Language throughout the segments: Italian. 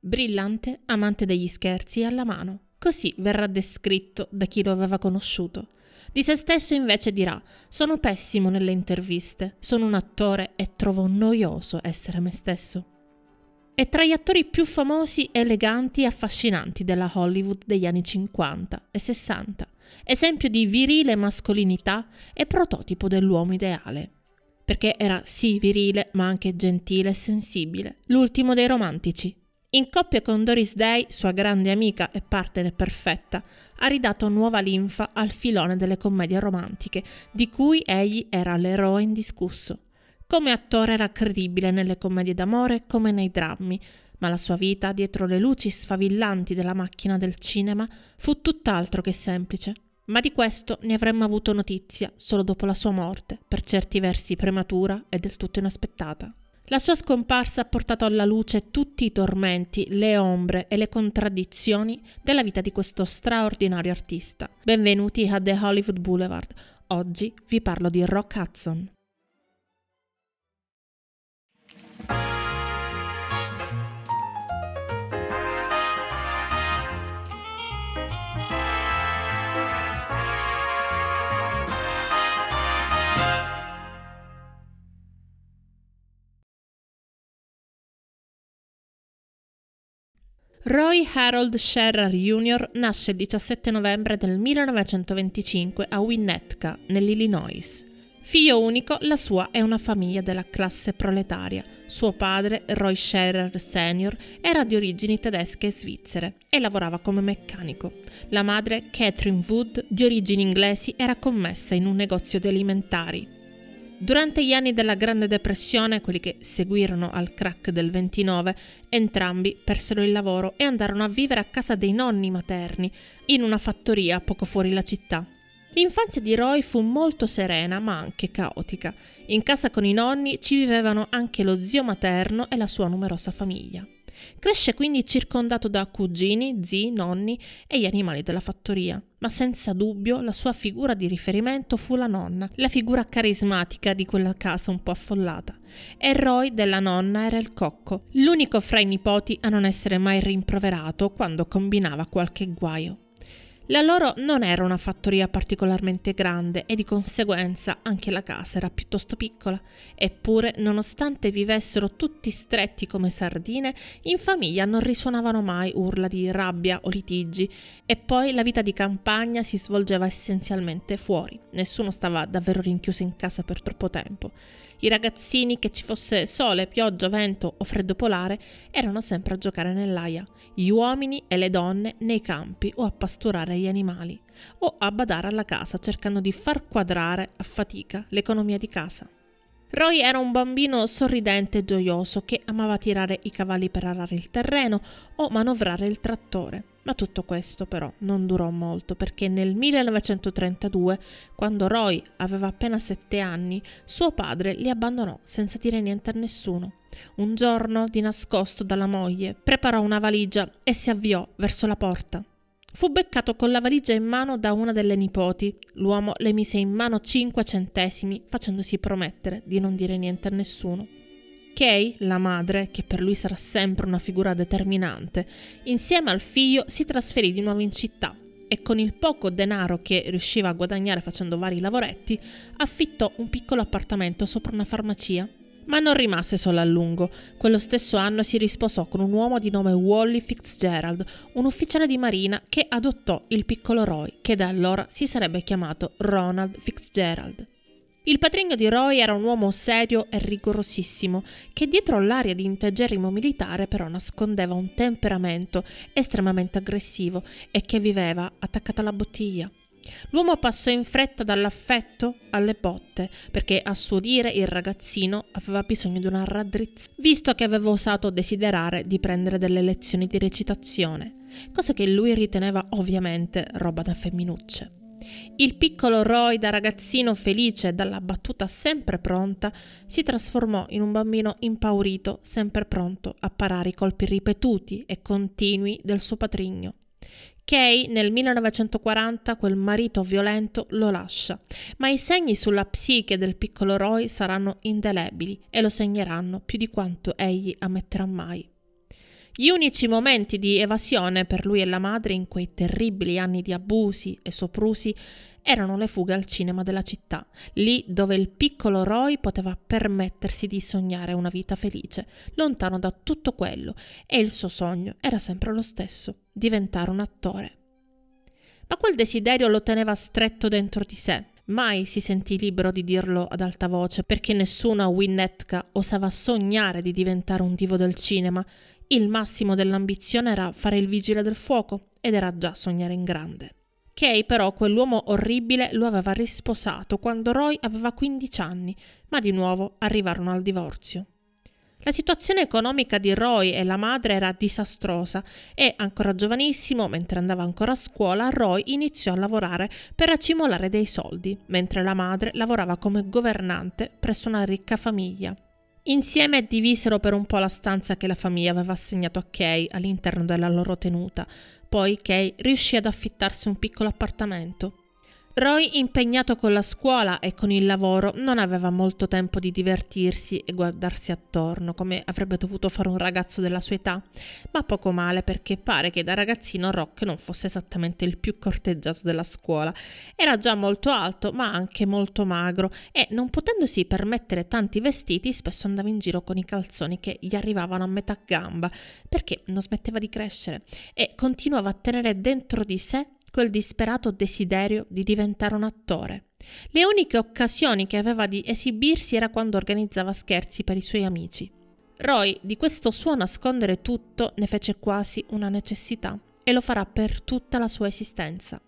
Brillante, amante degli scherzi e alla mano. Così verrà descritto da chi lo aveva conosciuto. Di se stesso invece dirà: Sono pessimo nelle interviste, sono un attore e trovo noioso essere me stesso. È tra gli attori più famosi, eleganti e affascinanti della Hollywood degli anni 50 e 60, esempio di virile mascolinità e prototipo dell'uomo ideale. Perché era sì virile, ma anche gentile e sensibile, l'ultimo dei romantici, in coppia con Doris Day, sua grande amica e partner perfetta, ha ridato nuova linfa al filone delle commedie romantiche, di cui egli era l'eroe indiscusso. Come attore era credibile nelle commedie d'amore come nei drammi, ma la sua vita dietro le luci sfavillanti della macchina del cinema fu tutt'altro che semplice. Ma di questo ne avremmo avuto notizia solo dopo la sua morte, per certi versi prematura e del tutto inaspettata. La sua scomparsa ha portato alla luce tutti i tormenti, le ombre e le contraddizioni della vita di questo straordinario artista. Benvenuti a The Hollywood Boulevard. Oggi vi parlo di Rock Hudson. Roy Harold Sherrar Jr. nasce il 17 novembre del 1925 a Winnetka, nell'Illinois. Figlio unico, la sua è una famiglia della classe proletaria. Suo padre, Roy Sherrer Sr., era di origini tedesche e svizzere e lavorava come meccanico. La madre, Catherine Wood, di origini inglesi, era commessa in un negozio di alimentari. Durante gli anni della Grande Depressione, quelli che seguirono al crack del 29, entrambi persero il lavoro e andarono a vivere a casa dei nonni materni, in una fattoria poco fuori la città. L'infanzia di Roy fu molto serena ma anche caotica. In casa con i nonni ci vivevano anche lo zio materno e la sua numerosa famiglia. Cresce quindi circondato da cugini, zii, nonni e gli animali della fattoria, ma senza dubbio la sua figura di riferimento fu la nonna, la figura carismatica di quella casa un po' affollata. E Roy della nonna era il cocco, l'unico fra i nipoti a non essere mai rimproverato quando combinava qualche guaio. La loro non era una fattoria particolarmente grande e di conseguenza anche la casa era piuttosto piccola, eppure nonostante vivessero tutti stretti come sardine, in famiglia non risuonavano mai urla di rabbia o litigi e poi la vita di campagna si svolgeva essenzialmente fuori, nessuno stava davvero rinchiuso in casa per troppo tempo. I ragazzini, che ci fosse sole, pioggia, vento o freddo polare, erano sempre a giocare nell'aia, gli uomini e le donne nei campi o a pasturare gli animali, o a badare alla casa cercando di far quadrare a fatica l'economia di casa. Roy era un bambino sorridente e gioioso che amava tirare i cavalli per arare il terreno o manovrare il trattore. Ma tutto questo però non durò molto perché nel 1932, quando Roy aveva appena 7 anni, suo padre li abbandonò senza dire niente a nessuno. Un giorno, di nascosto dalla moglie, preparò una valigia e si avviò verso la porta. Fu beccato con la valigia in mano da una delle nipoti. L'uomo le mise in mano 5 centesimi, facendosi promettere di non dire niente a nessuno. Kay, la madre, che per lui sarà sempre una figura determinante, insieme al figlio si trasferì di nuovo in città e con il poco denaro che riusciva a guadagnare facendo vari lavoretti, affittò un piccolo appartamento sopra una farmacia. Ma non rimase solo a lungo. Quello stesso anno si risposò con un uomo di nome Wally Fitzgerald, un ufficiale di marina che adottò il piccolo Roy, che da allora si sarebbe chiamato Ronald Fitzgerald. Il patrigno di Roy era un uomo serio e rigorosissimo, che dietro l'aria di integerrimo militare però nascondeva un temperamento estremamente aggressivo e che viveva attaccata alla bottiglia. L'uomo passò in fretta dall'affetto alle botte, perché a suo dire il ragazzino aveva bisogno di una raddrizza, visto che aveva osato desiderare di prendere delle lezioni di recitazione, cosa che lui riteneva ovviamente roba da femminucce il piccolo Roy, da ragazzino felice e dalla battuta sempre pronta, si trasformò in un bambino impaurito, sempre pronto a parare i colpi ripetuti e continui del suo patrigno. Kay nel 1940 quel marito violento lo lascia, ma i segni sulla psiche del piccolo Roy saranno indelebili e lo segneranno più di quanto egli ammetterà mai. Gli unici momenti di evasione per lui e la madre in quei terribili anni di abusi e soprusi erano le fughe al cinema della città, lì dove il piccolo Roy poteva permettersi di sognare una vita felice, lontano da tutto quello, e il suo sogno era sempre lo stesso, diventare un attore. Ma quel desiderio lo teneva stretto dentro di sé. Mai si sentì libero di dirlo ad alta voce perché nessuna Winnetka osava sognare di diventare un divo del cinema il massimo dell'ambizione era fare il vigile del fuoco ed era già sognare in grande. Kay però quell'uomo orribile lo aveva risposato quando Roy aveva 15 anni, ma di nuovo arrivarono al divorzio. La situazione economica di Roy e la madre era disastrosa e, ancora giovanissimo, mentre andava ancora a scuola, Roy iniziò a lavorare per accimolare dei soldi, mentre la madre lavorava come governante presso una ricca famiglia. Insieme divisero per un po' la stanza che la famiglia aveva assegnato a Kay all'interno della loro tenuta. Poi Kay riuscì ad affittarsi un piccolo appartamento. Roy, impegnato con la scuola e con il lavoro, non aveva molto tempo di divertirsi e guardarsi attorno, come avrebbe dovuto fare un ragazzo della sua età, ma poco male perché pare che da ragazzino Rock non fosse esattamente il più corteggiato della scuola. Era già molto alto, ma anche molto magro e non potendosi permettere tanti vestiti, spesso andava in giro con i calzoni che gli arrivavano a metà gamba, perché non smetteva di crescere e continuava a tenere dentro di sé conosco disperato desiderio di diventare un attore. Le uniche occasioni che aveva di esibirsi era quando organizzava scherzi per i suoi amici. Roy di questo suo nascondere tutto ne fece quasi una necessità e lo farà per tutta la sua esistenza.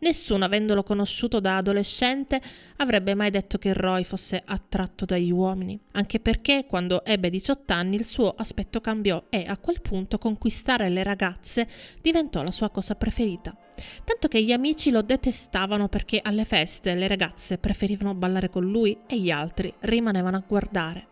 Nessuno, avendolo conosciuto da adolescente, avrebbe mai detto che Roy fosse attratto dagli uomini, anche perché quando ebbe 18 anni il suo aspetto cambiò e a quel punto conquistare le ragazze diventò la sua cosa preferita. Tanto che gli amici lo detestavano perché alle feste le ragazze preferivano ballare con lui e gli altri rimanevano a guardare.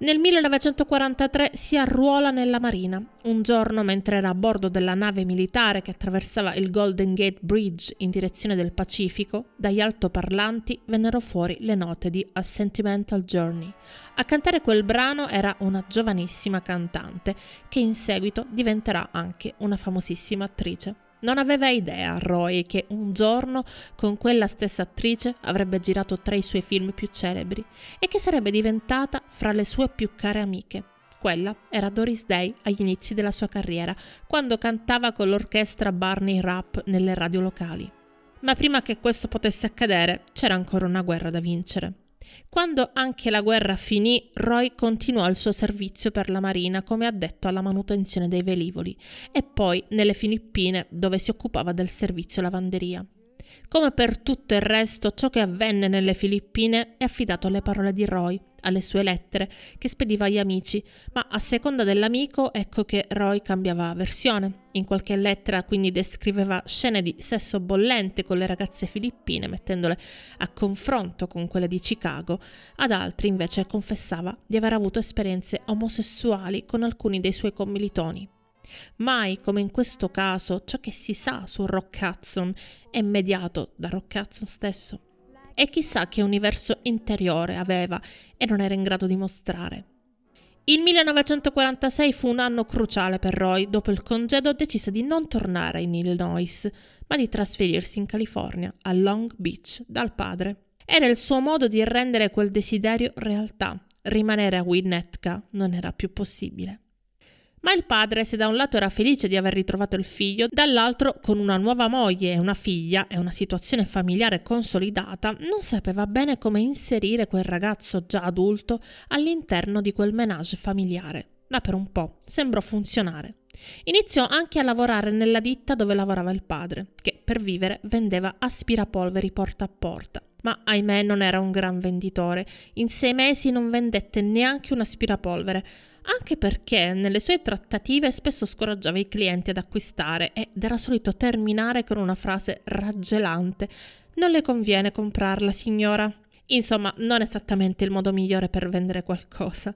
Nel 1943 si arruola nella Marina. Un giorno, mentre era a bordo della nave militare che attraversava il Golden Gate Bridge in direzione del Pacifico, dagli altoparlanti vennero fuori le note di A Sentimental Journey. A cantare quel brano era una giovanissima cantante, che in seguito diventerà anche una famosissima attrice. Non aveva idea Roy che un giorno con quella stessa attrice avrebbe girato tra i suoi film più celebri e che sarebbe diventata fra le sue più care amiche. Quella era Doris Day agli inizi della sua carriera, quando cantava con l'orchestra Barney Rap nelle radio locali. Ma prima che questo potesse accadere c'era ancora una guerra da vincere. Quando anche la guerra finì, Roy continuò il suo servizio per la Marina come addetto alla manutenzione dei velivoli e poi nelle Filippine dove si occupava del servizio lavanderia. Come per tutto il resto, ciò che avvenne nelle Filippine è affidato alle parole di Roy, alle sue lettere che spediva agli amici, ma a seconda dell'amico ecco che Roy cambiava versione. In qualche lettera quindi descriveva scene di sesso bollente con le ragazze filippine, mettendole a confronto con quelle di Chicago, ad altri invece confessava di aver avuto esperienze omosessuali con alcuni dei suoi commilitoni. Mai come in questo caso ciò che si sa su Rock Hudson è mediato da Rock Hudson stesso e chissà che universo interiore aveva e non era in grado di mostrare. Il 1946 fu un anno cruciale per Roy, dopo il congedo decise di non tornare in Illinois, ma di trasferirsi in California, a Long Beach, dal padre. Era il suo modo di rendere quel desiderio realtà. Rimanere a Winnetka non era più possibile. Ma il padre, se da un lato era felice di aver ritrovato il figlio, dall'altro, con una nuova moglie e una figlia e una situazione familiare consolidata, non sapeva bene come inserire quel ragazzo già adulto all'interno di quel menage familiare. Ma per un po' sembrò funzionare. Iniziò anche a lavorare nella ditta dove lavorava il padre, che per vivere vendeva aspirapolveri porta a porta. Ma ahimè non era un gran venditore. In sei mesi non vendette neanche un aspirapolvere, anche perché nelle sue trattative spesso scoraggiava i clienti ad acquistare ed era solito terminare con una frase raggelante Non le conviene comprarla, signora. Insomma, non esattamente il modo migliore per vendere qualcosa.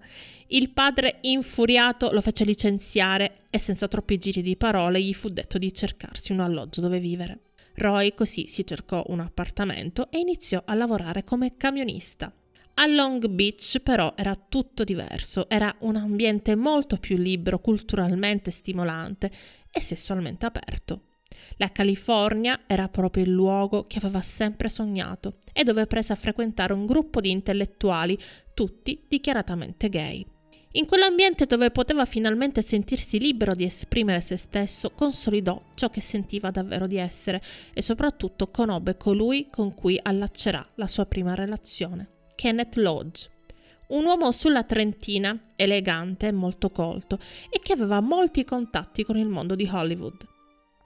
Il padre, infuriato, lo fece licenziare e senza troppi giri di parole gli fu detto di cercarsi un alloggio dove vivere. Roy così si cercò un appartamento e iniziò a lavorare come camionista. A Long Beach però era tutto diverso, era un ambiente molto più libero, culturalmente stimolante e sessualmente aperto. La California era proprio il luogo che aveva sempre sognato e dove prese a frequentare un gruppo di intellettuali, tutti dichiaratamente gay. In quell'ambiente dove poteva finalmente sentirsi libero di esprimere se stesso, consolidò ciò che sentiva davvero di essere e soprattutto conobbe colui con cui allaccerà la sua prima relazione. Kenneth Lodge, un uomo sulla trentina, elegante e molto colto, e che aveva molti contatti con il mondo di Hollywood.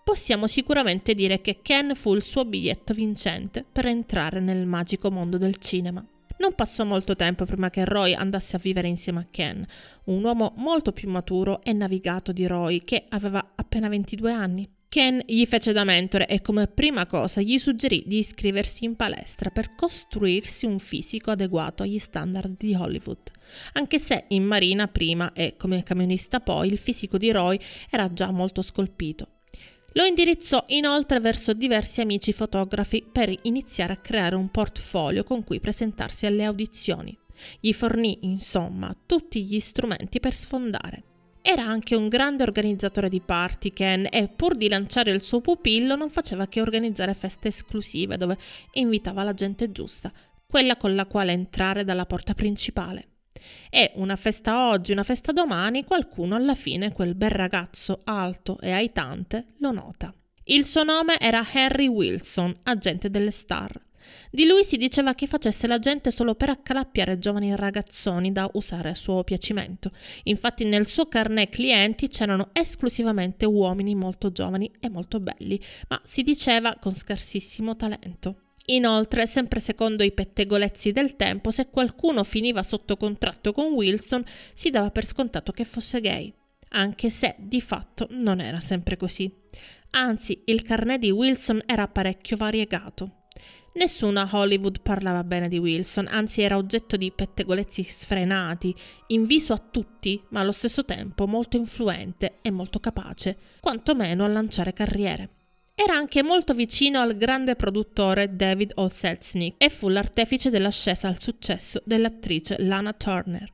Possiamo sicuramente dire che Ken fu il suo biglietto vincente per entrare nel magico mondo del cinema. Non passò molto tempo prima che Roy andasse a vivere insieme a Ken, un uomo molto più maturo e navigato di Roy che aveva appena 22 anni. Ken gli fece da mentore e come prima cosa gli suggerì di iscriversi in palestra per costruirsi un fisico adeguato agli standard di Hollywood, anche se in marina prima e come camionista poi il fisico di Roy era già molto scolpito. Lo indirizzò inoltre verso diversi amici fotografi per iniziare a creare un portfolio con cui presentarsi alle audizioni. Gli fornì insomma tutti gli strumenti per sfondare. Era anche un grande organizzatore di party Ken e pur di lanciare il suo pupillo non faceva che organizzare feste esclusive dove invitava la gente giusta, quella con la quale entrare dalla porta principale. E una festa oggi, una festa domani, qualcuno alla fine, quel bel ragazzo alto e aitante, lo nota. Il suo nome era Henry Wilson, agente delle star. Di lui si diceva che facesse la gente solo per accalappiare giovani ragazzoni da usare a suo piacimento. Infatti nel suo carnet clienti c'erano esclusivamente uomini molto giovani e molto belli, ma si diceva con scarsissimo talento. Inoltre, sempre secondo i pettegolezzi del tempo, se qualcuno finiva sotto contratto con Wilson, si dava per scontato che fosse gay, anche se di fatto non era sempre così. Anzi, il carnet di Wilson era parecchio variegato. Nessuna Hollywood parlava bene di Wilson, anzi era oggetto di pettegolezzi sfrenati, in viso a tutti, ma allo stesso tempo molto influente e molto capace, quantomeno a lanciare carriere. Era anche molto vicino al grande produttore David O. Selznick e fu l'artefice dell'ascesa al successo dell'attrice Lana Turner.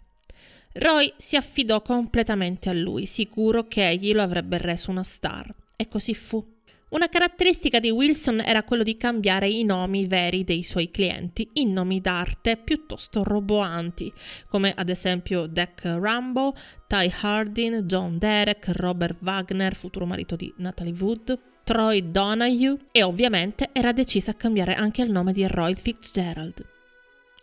Roy si affidò completamente a lui, sicuro che egli lo avrebbe reso una star. E così fu. Una caratteristica di Wilson era quello di cambiare i nomi veri dei suoi clienti in nomi d'arte piuttosto roboanti, come ad esempio Deck Rambo, Ty Hardin, John Derek, Robert Wagner, futuro marito di Natalie Wood, Troy Donahue e ovviamente era decisa a cambiare anche il nome di Roy Fitzgerald.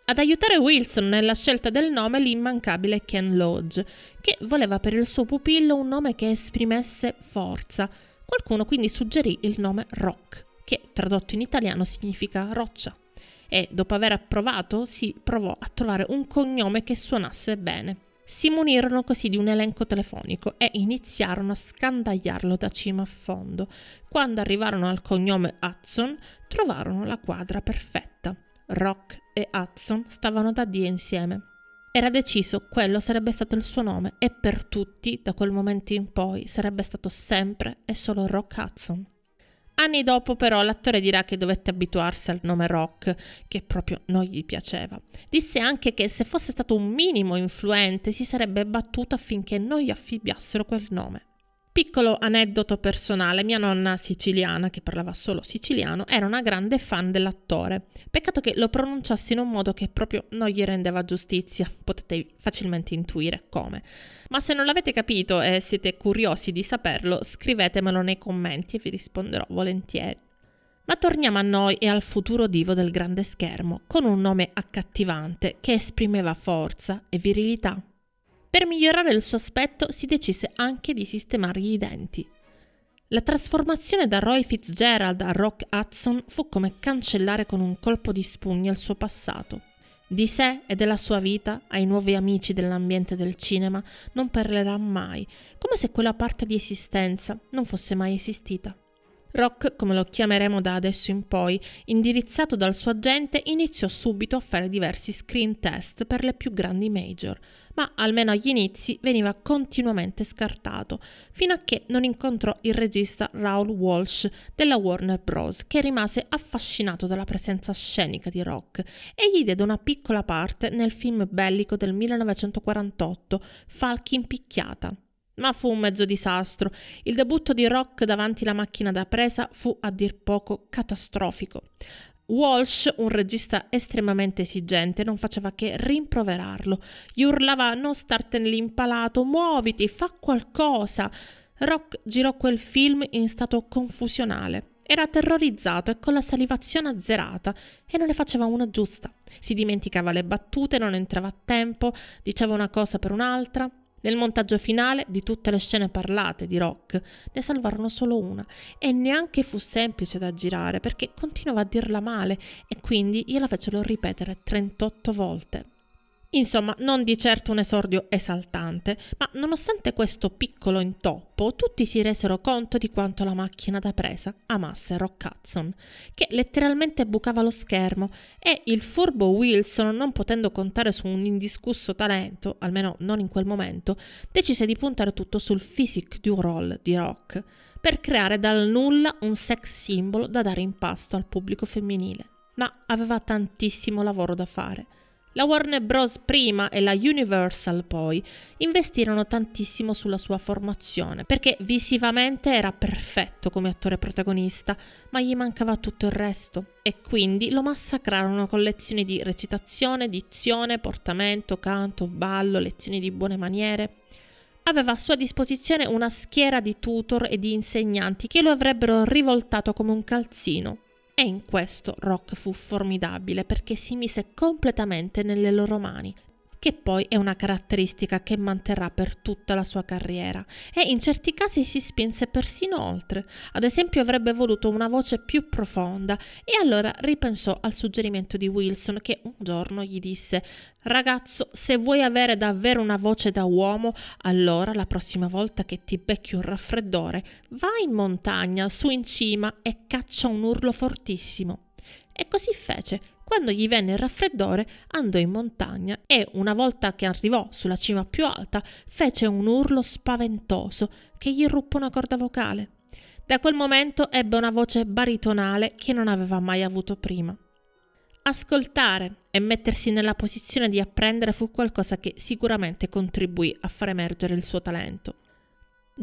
Ad aiutare Wilson nella scelta del nome l'immancabile Ken Lodge, che voleva per il suo pupillo un nome che esprimesse forza, Qualcuno quindi suggerì il nome Rock, che tradotto in italiano significa roccia, e dopo aver approvato si provò a trovare un cognome che suonasse bene. Si munirono così di un elenco telefonico e iniziarono a scandagliarlo da cima a fondo. Quando arrivarono al cognome Hudson, trovarono la quadra perfetta. Rock e Hudson stavano da Dio insieme. Era deciso, quello sarebbe stato il suo nome e per tutti, da quel momento in poi, sarebbe stato sempre e solo Rock Hudson. Anni dopo però l'attore dirà che dovette abituarsi al nome Rock, che proprio non gli piaceva. Disse anche che se fosse stato un minimo influente si sarebbe battuto affinché non gli affibbiassero quel nome. Piccolo aneddoto personale, mia nonna siciliana, che parlava solo siciliano, era una grande fan dell'attore. Peccato che lo pronunciasse in un modo che proprio non gli rendeva giustizia, potete facilmente intuire come. Ma se non l'avete capito e siete curiosi di saperlo, scrivetemelo nei commenti e vi risponderò volentieri. Ma torniamo a noi e al futuro divo del grande schermo, con un nome accattivante che esprimeva forza e virilità. Per migliorare il suo aspetto si decise anche di sistemargli i denti. La trasformazione da Roy Fitzgerald a Rock Hudson fu come cancellare con un colpo di spugna il suo passato. Di sé e della sua vita, ai nuovi amici dell'ambiente del cinema, non parlerà mai, come se quella parte di esistenza non fosse mai esistita. Rock, come lo chiameremo da adesso in poi, indirizzato dal suo agente, iniziò subito a fare diversi screen test per le più grandi major, ma almeno agli inizi veniva continuamente scartato, fino a che non incontrò il regista Raoul Walsh della Warner Bros., che rimase affascinato dalla presenza scenica di Rock e gli diede una piccola parte nel film bellico del 1948, Falchi in picchiata. Ma fu un mezzo disastro. Il debutto di Rock davanti alla macchina da presa fu a dir poco catastrofico. Walsh, un regista estremamente esigente, non faceva che rimproverarlo. Gli urlava non starte nell'impalato, muoviti, fa qualcosa. Rock girò quel film in stato confusionale. Era terrorizzato e con la salivazione azzerata e non ne faceva una giusta. Si dimenticava le battute, non entrava a tempo, diceva una cosa per un'altra, nel montaggio finale di tutte le scene parlate di Rock ne salvarono solo una e neanche fu semplice da girare perché continuava a dirla male e quindi gliela fecero ripetere 38 volte. Insomma, non di certo un esordio esaltante, ma nonostante questo piccolo intoppo, tutti si resero conto di quanto la macchina da presa amasse Rock Hudson, che letteralmente bucava lo schermo e il furbo Wilson, non potendo contare su un indiscusso talento, almeno non in quel momento, decise di puntare tutto sul physique du role di Rock, per creare dal nulla un sex simbolo da dare in pasto al pubblico femminile. Ma aveva tantissimo lavoro da fare. La Warner Bros. prima e la Universal poi investirono tantissimo sulla sua formazione, perché visivamente era perfetto come attore protagonista, ma gli mancava tutto il resto e quindi lo massacrarono con lezioni di recitazione, dizione, portamento, canto, ballo, lezioni di buone maniere. Aveva a sua disposizione una schiera di tutor e di insegnanti che lo avrebbero rivoltato come un calzino. E in questo Rock fu formidabile perché si mise completamente nelle loro mani che poi è una caratteristica che manterrà per tutta la sua carriera e in certi casi si spinse persino oltre. Ad esempio avrebbe voluto una voce più profonda e allora ripensò al suggerimento di Wilson che un giorno gli disse Ragazzo, se vuoi avere davvero una voce da uomo, allora la prossima volta che ti becchi un raffreddore, vai in montagna, su in cima e caccia un urlo fortissimo. E così fece, quando gli venne il raffreddore andò in montagna e, una volta che arrivò sulla cima più alta, fece un urlo spaventoso che gli ruppe una corda vocale. Da quel momento ebbe una voce baritonale che non aveva mai avuto prima. Ascoltare e mettersi nella posizione di apprendere fu qualcosa che sicuramente contribuì a far emergere il suo talento.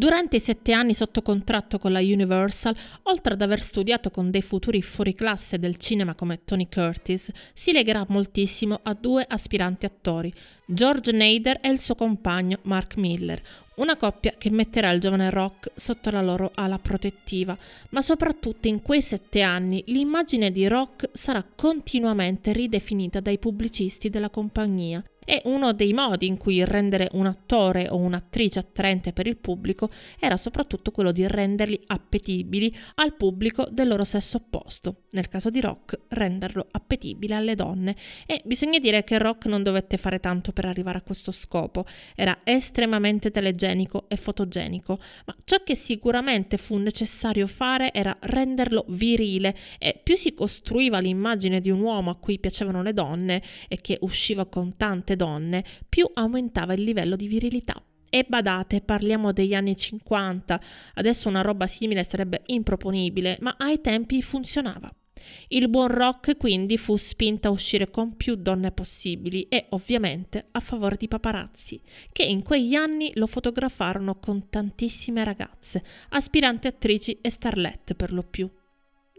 Durante i sette anni sotto contratto con la Universal, oltre ad aver studiato con dei futuri fuori classe del cinema come Tony Curtis, si legherà moltissimo a due aspiranti attori, George Nader e il suo compagno Mark Miller, una coppia che metterà il giovane rock sotto la loro ala protettiva, ma soprattutto in quei sette anni l'immagine di rock sarà continuamente ridefinita dai pubblicisti della compagnia e uno dei modi in cui rendere un attore o un'attrice attraente per il pubblico era soprattutto quello di renderli appetibili al pubblico del loro sesso opposto, nel caso di Rock renderlo appetibile alle donne e bisogna dire che Rock non dovette fare tanto per arrivare a questo scopo, era estremamente telegenico e fotogenico, ma ciò che sicuramente fu necessario fare era renderlo virile e più si costruiva l'immagine di un uomo a cui piacevano le donne e che usciva con tante donne, più aumentava il livello di virilità. E badate, parliamo degli anni 50, adesso una roba simile sarebbe improponibile, ma ai tempi funzionava. Il buon rock quindi fu spinto a uscire con più donne possibili e ovviamente a favore di paparazzi, che in quegli anni lo fotografarono con tantissime ragazze, aspiranti attrici e starlette per lo più.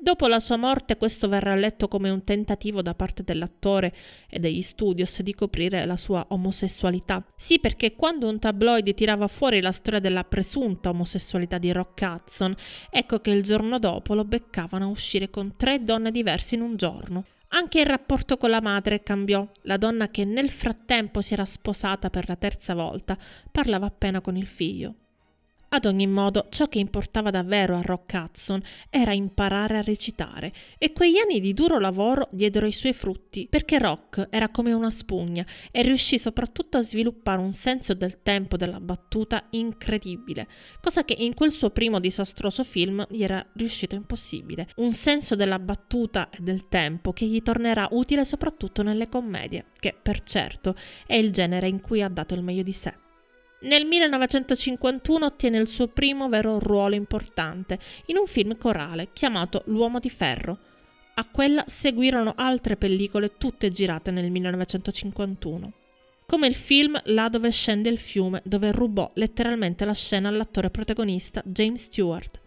Dopo la sua morte questo verrà letto come un tentativo da parte dell'attore e degli studios di coprire la sua omosessualità. Sì, perché quando un tabloid tirava fuori la storia della presunta omosessualità di Rock Hudson, ecco che il giorno dopo lo beccavano a uscire con tre donne diverse in un giorno. Anche il rapporto con la madre cambiò. La donna che nel frattempo si era sposata per la terza volta parlava appena con il figlio. Ad ogni modo, ciò che importava davvero a Rock Hudson era imparare a recitare e quegli anni di duro lavoro diedero i suoi frutti perché Rock era come una spugna e riuscì soprattutto a sviluppare un senso del tempo della battuta incredibile, cosa che in quel suo primo disastroso film gli era riuscito impossibile. Un senso della battuta e del tempo che gli tornerà utile soprattutto nelle commedie, che per certo è il genere in cui ha dato il meglio di sé. Nel 1951 ottiene il suo primo vero ruolo importante in un film corale chiamato L'uomo di ferro. A quella seguirono altre pellicole tutte girate nel 1951, come il film Là dove scende il fiume, dove rubò letteralmente la scena all'attore protagonista James Stewart.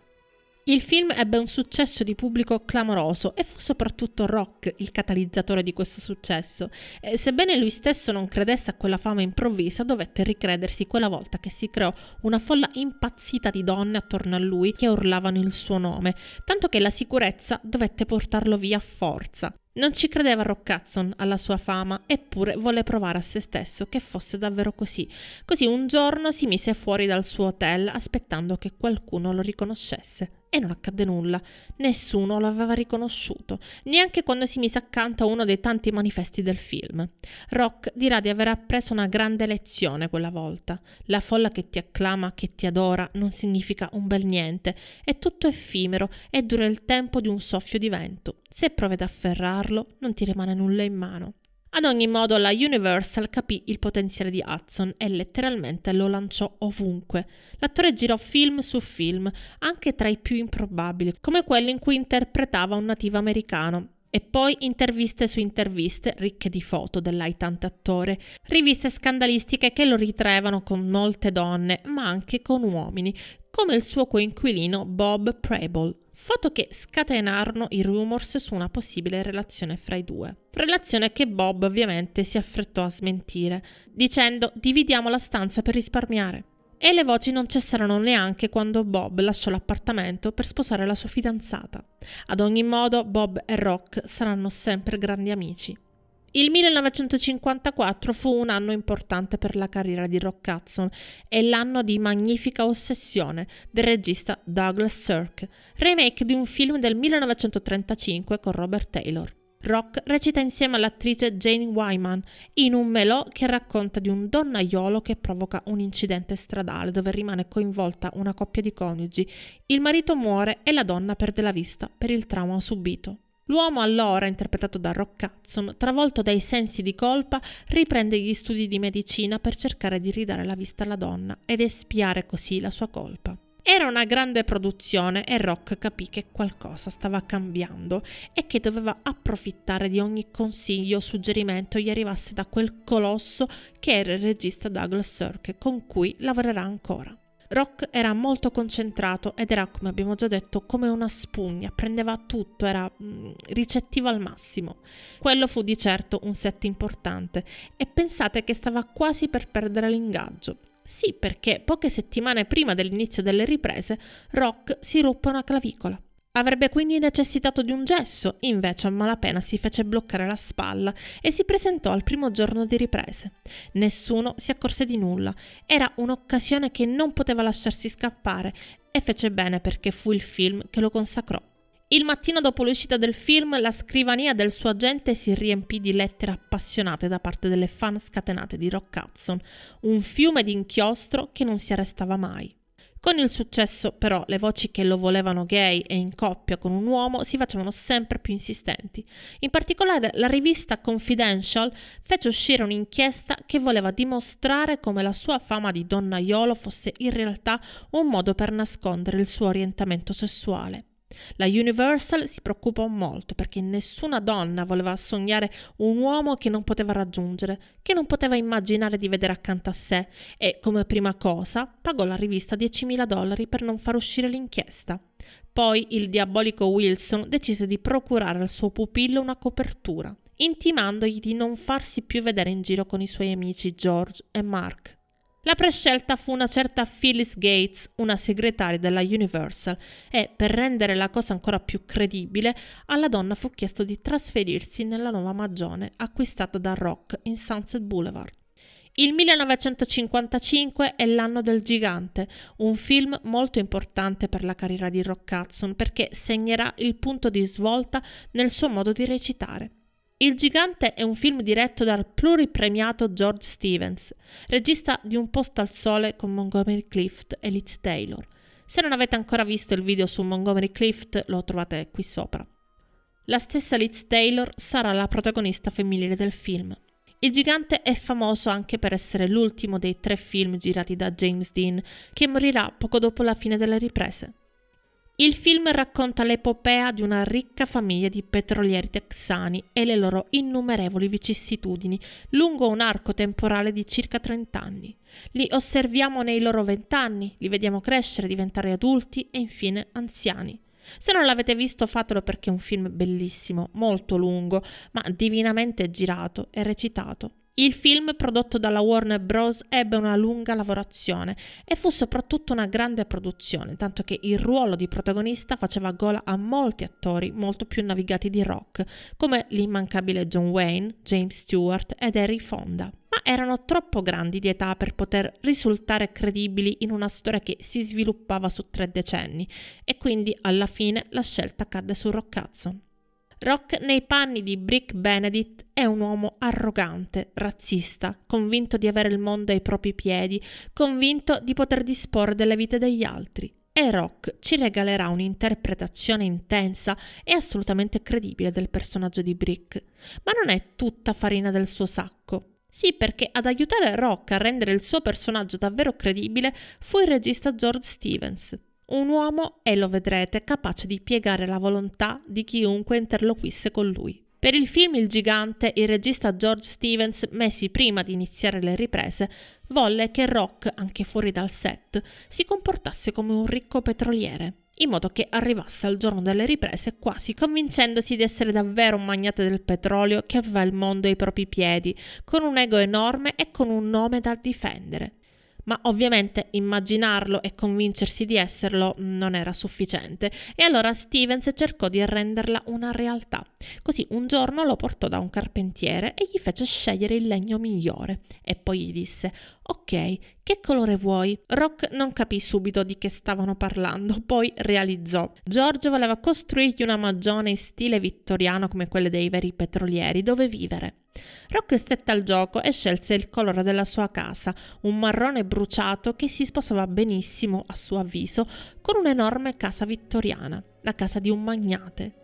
Il film ebbe un successo di pubblico clamoroso e fu soprattutto Rock il catalizzatore di questo successo. E sebbene lui stesso non credesse a quella fama improvvisa, dovette ricredersi quella volta che si creò una folla impazzita di donne attorno a lui che urlavano il suo nome, tanto che la sicurezza dovette portarlo via a forza. Non ci credeva Rock Hudson alla sua fama, eppure volle provare a se stesso che fosse davvero così. Così un giorno si mise fuori dal suo hotel aspettando che qualcuno lo riconoscesse. E non accadde nulla, nessuno lo aveva riconosciuto, neanche quando si mise accanto a uno dei tanti manifesti del film. Rock dirà di aver appreso una grande lezione quella volta. La folla che ti acclama, che ti adora, non significa un bel niente, è tutto effimero e dura il tempo di un soffio di vento. Se provi ad afferrarlo, non ti rimane nulla in mano. Ad ogni modo la Universal capì il potenziale di Hudson e letteralmente lo lanciò ovunque. L'attore girò film su film, anche tra i più improbabili, come quelli in cui interpretava un nativo americano, e poi interviste su interviste ricche di foto dell'aitante attore, riviste scandalistiche che lo ritraevano con molte donne, ma anche con uomini, come il suo coinquilino Bob Preble, fatto che scatenarono i rumors su una possibile relazione fra i due. Relazione che Bob ovviamente si affrettò a smentire, dicendo dividiamo la stanza per risparmiare. E le voci non cessarono neanche quando Bob lasciò l'appartamento per sposare la sua fidanzata. Ad ogni modo, Bob e Rock saranno sempre grandi amici. Il 1954 fu un anno importante per la carriera di Rock Hudson e l'anno di Magnifica Ossessione del regista Douglas Sirk, remake di un film del 1935 con Robert Taylor. Rock recita insieme all'attrice Jane Wyman in un melò che racconta di un donnaiolo che provoca un incidente stradale dove rimane coinvolta una coppia di coniugi. Il marito muore e la donna perde la vista per il trauma subito. L'uomo allora, interpretato da Rock Hudson, travolto dai sensi di colpa, riprende gli studi di medicina per cercare di ridare la vista alla donna ed espiare così la sua colpa. Era una grande produzione e Rock capì che qualcosa stava cambiando e che doveva approfittare di ogni consiglio o suggerimento gli arrivasse da quel colosso che era il regista Douglas Sirk con cui lavorerà ancora. Rock era molto concentrato ed era, come abbiamo già detto, come una spugna, prendeva tutto, era mm, ricettivo al massimo. Quello fu di certo un set importante e pensate che stava quasi per perdere l'ingaggio. Sì, perché poche settimane prima dell'inizio delle riprese, Rock si ruppe una clavicola. Avrebbe quindi necessitato di un gesso, invece a malapena si fece bloccare la spalla e si presentò al primo giorno di riprese. Nessuno si accorse di nulla, era un'occasione che non poteva lasciarsi scappare e fece bene perché fu il film che lo consacrò. Il mattino dopo l'uscita del film, la scrivania del suo agente si riempì di lettere appassionate da parte delle fan scatenate di Rock Hudson, un fiume di inchiostro che non si arrestava mai. Con il successo però le voci che lo volevano gay e in coppia con un uomo si facevano sempre più insistenti. In particolare la rivista Confidential fece uscire un'inchiesta che voleva dimostrare come la sua fama di donnaiolo fosse in realtà un modo per nascondere il suo orientamento sessuale. La Universal si preoccupò molto perché nessuna donna voleva sognare un uomo che non poteva raggiungere, che non poteva immaginare di vedere accanto a sé e, come prima cosa, pagò la rivista 10.000 dollari per non far uscire l'inchiesta. Poi il diabolico Wilson decise di procurare al suo pupillo una copertura, intimandogli di non farsi più vedere in giro con i suoi amici George e Mark. La prescelta fu una certa Phyllis Gates, una segretaria della Universal, e per rendere la cosa ancora più credibile, alla donna fu chiesto di trasferirsi nella nuova magione acquistata da Rock in Sunset Boulevard. Il 1955 è l'anno del gigante, un film molto importante per la carriera di Rock Hudson perché segnerà il punto di svolta nel suo modo di recitare. Il Gigante è un film diretto dal pluripremiato George Stevens, regista di Un posto al sole con Montgomery Clift e Liz Taylor. Se non avete ancora visto il video su Montgomery Clift lo trovate qui sopra. La stessa Liz Taylor sarà la protagonista femminile del film. Il gigante è famoso anche per essere l'ultimo dei tre film girati da James Dean, che morirà poco dopo la fine delle riprese. Il film racconta l'epopea di una ricca famiglia di petrolieri texani e le loro innumerevoli vicissitudini lungo un arco temporale di circa 30 anni. Li osserviamo nei loro vent'anni, li vediamo crescere, diventare adulti e infine anziani. Se non l'avete visto fatelo perché è un film bellissimo, molto lungo, ma divinamente girato e recitato. Il film prodotto dalla Warner Bros. ebbe una lunga lavorazione e fu soprattutto una grande produzione, tanto che il ruolo di protagonista faceva gola a molti attori molto più navigati di rock, come l'immancabile John Wayne, James Stewart ed Harry Fonda. Ma erano troppo grandi di età per poter risultare credibili in una storia che si sviluppava su tre decenni, e quindi alla fine la scelta cadde su Rock Hudson. Rock nei panni di Brick Benedict è un uomo arrogante, razzista, convinto di avere il mondo ai propri piedi, convinto di poter disporre della vita degli altri. E Rock ci regalerà un'interpretazione intensa e assolutamente credibile del personaggio di Brick. Ma non è tutta farina del suo sacco. Sì, perché ad aiutare Rock a rendere il suo personaggio davvero credibile fu il regista George Stevens, un uomo, e lo vedrete, capace di piegare la volontà di chiunque interloquisse con lui. Per il film Il gigante, il regista George Stevens, mesi prima di iniziare le riprese, volle che Rock, anche fuori dal set, si comportasse come un ricco petroliere, in modo che arrivasse al giorno delle riprese quasi convincendosi di essere davvero un magnate del petrolio che aveva il mondo ai propri piedi, con un ego enorme e con un nome da difendere ma ovviamente immaginarlo e convincersi di esserlo non era sufficiente e allora Stevens cercò di renderla una realtà. Così un giorno lo portò da un carpentiere e gli fece scegliere il legno migliore e poi gli disse Ok, che colore vuoi? Rock non capì subito di che stavano parlando, poi realizzò. George voleva costruirgli una magione in stile vittoriano come quelle dei veri petrolieri, dove vivere. Rock stette al gioco e scelse il colore della sua casa, un marrone bruciato che si sposava benissimo, a suo avviso, con un'enorme casa vittoriana, la casa di un magnate.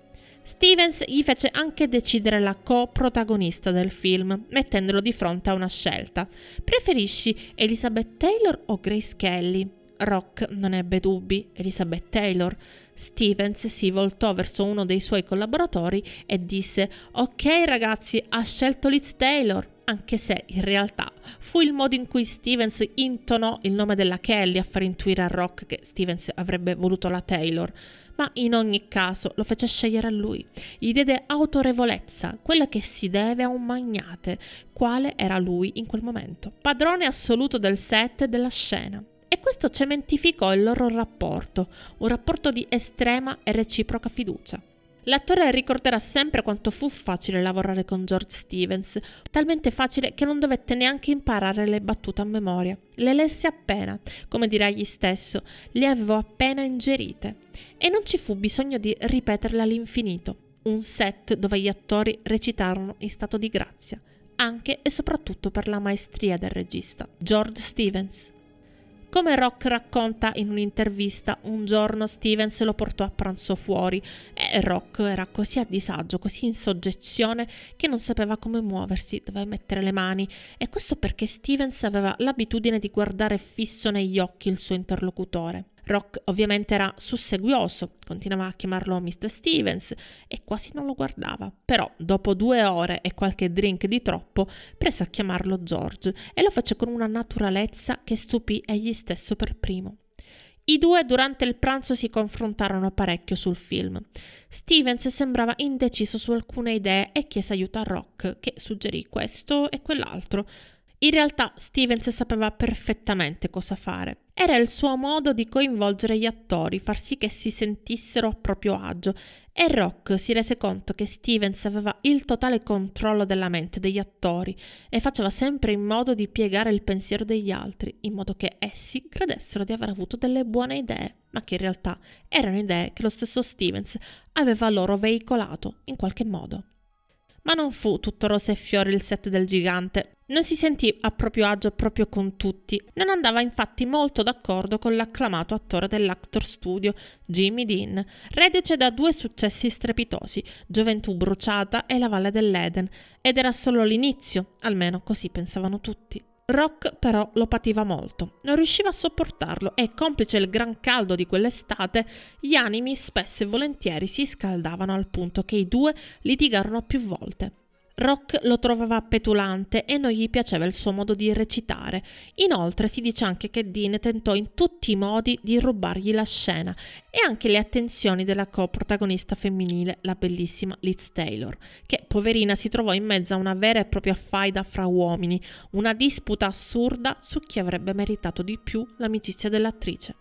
Stevens gli fece anche decidere la co-protagonista del film, mettendolo di fronte a una scelta. Preferisci Elizabeth Taylor o Grace Kelly? Rock non ebbe dubbi, Elizabeth Taylor. Stevens si voltò verso uno dei suoi collaboratori e disse Ok ragazzi, ha scelto Liz Taylor, anche se in realtà fu il modo in cui Stevens intonò il nome della Kelly a far intuire a Rock che Stevens avrebbe voluto la Taylor ma in ogni caso lo fece scegliere a lui, gli diede autorevolezza, quella che si deve a un magnate, quale era lui in quel momento, padrone assoluto del set e della scena. E questo cementificò il loro rapporto, un rapporto di estrema e reciproca fiducia. L'attore ricorderà sempre quanto fu facile lavorare con George Stevens, talmente facile che non dovette neanche imparare le battute a memoria. Le lesse appena, come dirà egli stesso, le avevo appena ingerite. E non ci fu bisogno di ripeterle all'infinito. Un set dove gli attori recitarono in stato di grazia, anche e soprattutto per la maestria del regista, George Stevens. Come Rock racconta in un'intervista, un giorno Stevens lo portò a pranzo fuori e Rock era così a disagio, così in soggezione, che non sapeva come muoversi, dove mettere le mani. E questo perché Stevens aveva l'abitudine di guardare fisso negli occhi il suo interlocutore. Rock ovviamente era susseguioso, continuava a chiamarlo Mr. Stevens e quasi non lo guardava. Però dopo due ore e qualche drink di troppo prese a chiamarlo George e lo fece con una naturalezza che stupì egli stesso per primo. I due durante il pranzo si confrontarono parecchio sul film. Stevens sembrava indeciso su alcune idee e chiese aiuto a Rock, che suggerì questo e quell'altro. In realtà Stevens sapeva perfettamente cosa fare. Era il suo modo di coinvolgere gli attori, far sì che si sentissero a proprio agio e Rock si rese conto che Stevens aveva il totale controllo della mente degli attori e faceva sempre in modo di piegare il pensiero degli altri, in modo che essi credessero di aver avuto delle buone idee, ma che in realtà erano idee che lo stesso Stevens aveva loro veicolato in qualche modo. Ma non fu tutto rose e fiori il set del gigante. Non si sentì a proprio agio proprio con tutti. Non andava infatti molto d'accordo con l'acclamato attore dell'Actor Studio, Jimmy Dean, reduce da due successi strepitosi, Gioventù bruciata e La Valle dell'Eden, ed era solo l'inizio, almeno così pensavano tutti. Rock però lo pativa molto, non riusciva a sopportarlo e, complice il gran caldo di quell'estate, gli animi spesso e volentieri si scaldavano al punto che i due litigarono più volte. Rock lo trovava petulante e non gli piaceva il suo modo di recitare. Inoltre si dice anche che Dean tentò in tutti i modi di rubargli la scena e anche le attenzioni della coprotagonista femminile, la bellissima Liz Taylor, che poverina si trovò in mezzo a una vera e propria faida fra uomini, una disputa assurda su chi avrebbe meritato di più l'amicizia dell'attrice.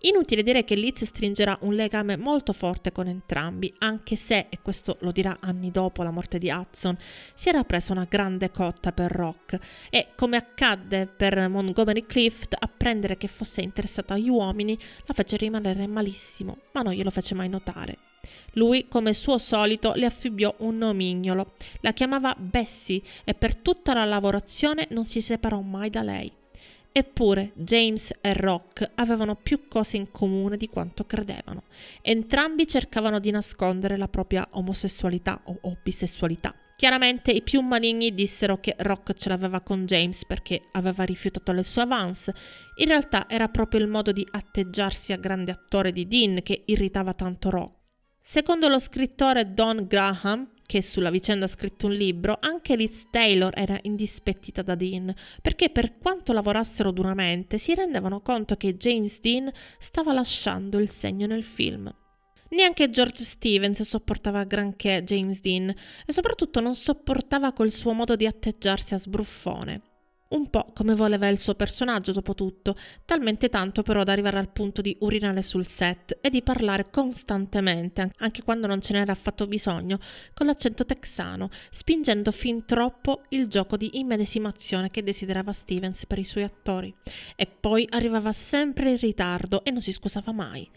Inutile dire che Liz stringerà un legame molto forte con entrambi, anche se, e questo lo dirà anni dopo la morte di Hudson, si era presa una grande cotta per Rock e, come accadde per Montgomery Clift, apprendere che fosse interessata agli uomini la fece rimanere malissimo, ma non glielo fece mai notare. Lui, come suo solito, le affibbiò un nomignolo. La chiamava Bessie e per tutta la lavorazione non si separò mai da lei. Eppure James e Rock avevano più cose in comune di quanto credevano. Entrambi cercavano di nascondere la propria omosessualità o, o bisessualità. Chiaramente i più maligni dissero che Rock ce l'aveva con James perché aveva rifiutato le sue avance. In realtà era proprio il modo di atteggiarsi a grande attore di Dean che irritava tanto Rock. Secondo lo scrittore Don Graham, che sulla vicenda ha scritto un libro, anche Liz Taylor era indispettita da Dean, perché per quanto lavorassero duramente si rendevano conto che James Dean stava lasciando il segno nel film. Neanche George Stevens sopportava granché James Dean e soprattutto non sopportava col suo modo di atteggiarsi a sbruffone un po' come voleva il suo personaggio dopo tutto, talmente tanto però da arrivare al punto di urinare sul set e di parlare costantemente, anche quando non ce n'era affatto bisogno, con l'accento texano, spingendo fin troppo il gioco di immedesimazione che desiderava Stevens per i suoi attori. E poi arrivava sempre in ritardo e non si scusava mai.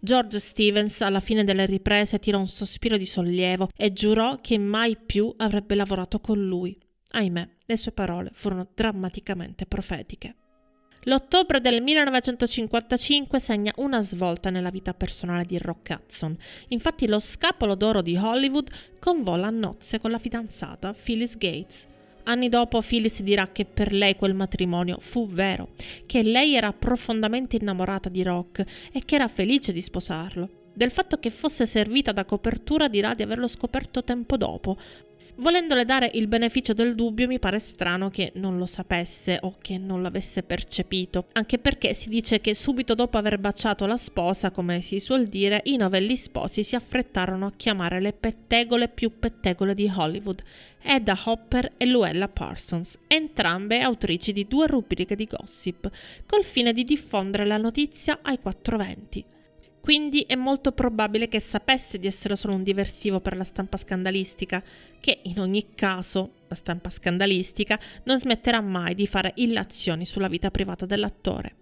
George Stevens alla fine delle riprese tirò un sospiro di sollievo e giurò che mai più avrebbe lavorato con lui. Ahimè, le sue parole furono drammaticamente profetiche. L'ottobre del 1955 segna una svolta nella vita personale di Rock Hudson. Infatti lo scapolo d'oro di Hollywood convola a nozze con la fidanzata Phyllis Gates. Anni dopo Phyllis dirà che per lei quel matrimonio fu vero, che lei era profondamente innamorata di Rock e che era felice di sposarlo. Del fatto che fosse servita da copertura dirà di averlo scoperto tempo dopo, Volendole dare il beneficio del dubbio mi pare strano che non lo sapesse o che non l'avesse percepito, anche perché si dice che subito dopo aver baciato la sposa, come si suol dire, i novelli sposi si affrettarono a chiamare le pettegole più pettegole di Hollywood, Edda Hopper e Luella Parsons, entrambe autrici di due rubriche di gossip, col fine di diffondere la notizia ai quattro venti. Quindi è molto probabile che sapesse di essere solo un diversivo per la stampa scandalistica, che in ogni caso, la stampa scandalistica, non smetterà mai di fare illazioni sulla vita privata dell'attore.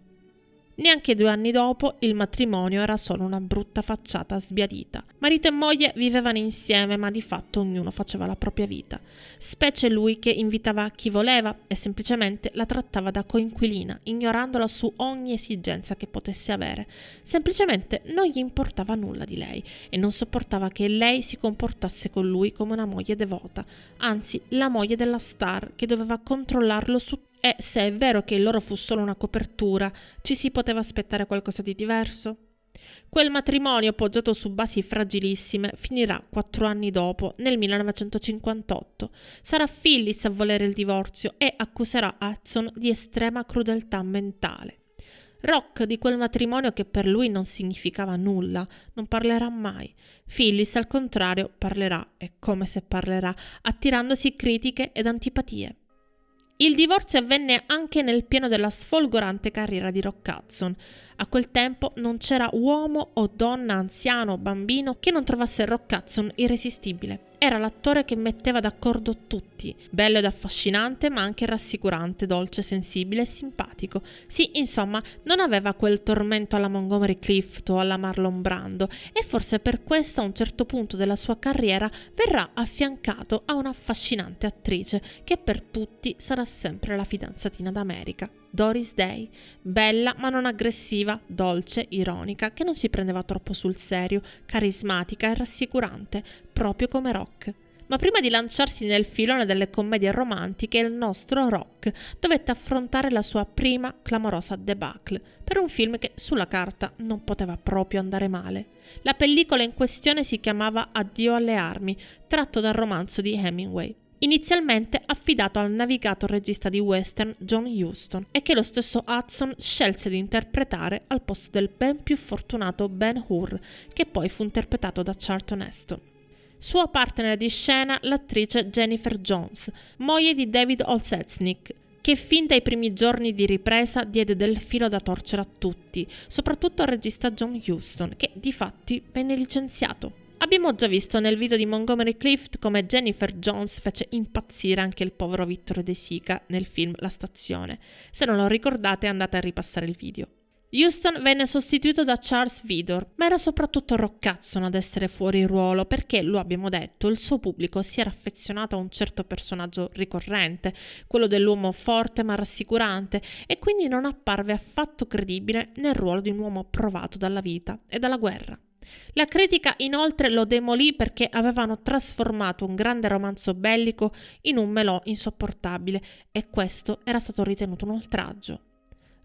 Neanche due anni dopo il matrimonio era solo una brutta facciata sbiadita. Marito e moglie vivevano insieme ma di fatto ognuno faceva la propria vita, specie lui che invitava chi voleva e semplicemente la trattava da coinquilina, ignorandola su ogni esigenza che potesse avere. Semplicemente non gli importava nulla di lei e non sopportava che lei si comportasse con lui come una moglie devota, anzi la moglie della star che doveva controllarlo su e se è vero che il loro fu solo una copertura, ci si poteva aspettare qualcosa di diverso? Quel matrimonio, poggiato su basi fragilissime, finirà quattro anni dopo, nel 1958. Sarà Phyllis a volere il divorzio e accuserà Hudson di estrema crudeltà mentale. Rock di quel matrimonio che per lui non significava nulla, non parlerà mai. Phyllis, al contrario, parlerà, e come se parlerà, attirandosi critiche ed antipatie. Il divorzio avvenne anche nel pieno della sfolgorante carriera di Rock Hudson. A quel tempo non c'era uomo o donna, anziano o bambino che non trovasse Rock Hudson irresistibile. Era l'attore che metteva d'accordo tutti, bello ed affascinante, ma anche rassicurante, dolce, sensibile e simpatico. Sì, insomma, non aveva quel tormento alla Montgomery Clift o alla Marlon Brando e forse per questo a un certo punto della sua carriera verrà affiancato a un'affascinante attrice che per tutti sarà sempre la fidanzatina d'America. Doris Day, bella ma non aggressiva, dolce, ironica, che non si prendeva troppo sul serio, carismatica e rassicurante, proprio come Rock. Ma prima di lanciarsi nel filone delle commedie romantiche, il nostro Rock dovette affrontare la sua prima clamorosa debacle per un film che sulla carta non poteva proprio andare male. La pellicola in questione si chiamava Addio alle armi, tratto dal romanzo di Hemingway inizialmente affidato al navigato regista di western John Huston e che lo stesso Hudson scelse di interpretare al posto del ben più fortunato Ben Hur, che poi fu interpretato da Charlton Heston. Sua partner di scena l'attrice Jennifer Jones, moglie di David Olsetsnik, che fin dai primi giorni di ripresa diede del filo da torcere a tutti, soprattutto al regista John Huston, che di fatti venne licenziato. Abbiamo già visto nel video di Montgomery Clift come Jennifer Jones fece impazzire anche il povero Vittorio De Sica nel film La stazione. Se non lo ricordate andate a ripassare il video. Houston venne sostituito da Charles Vidor, ma era soprattutto Roccazzon ad essere fuori ruolo perché, lo abbiamo detto, il suo pubblico si era affezionato a un certo personaggio ricorrente, quello dell'uomo forte ma rassicurante, e quindi non apparve affatto credibile nel ruolo di un uomo provato dalla vita e dalla guerra. La critica inoltre lo demolì perché avevano trasformato un grande romanzo bellico in un melò insopportabile e questo era stato ritenuto un oltraggio.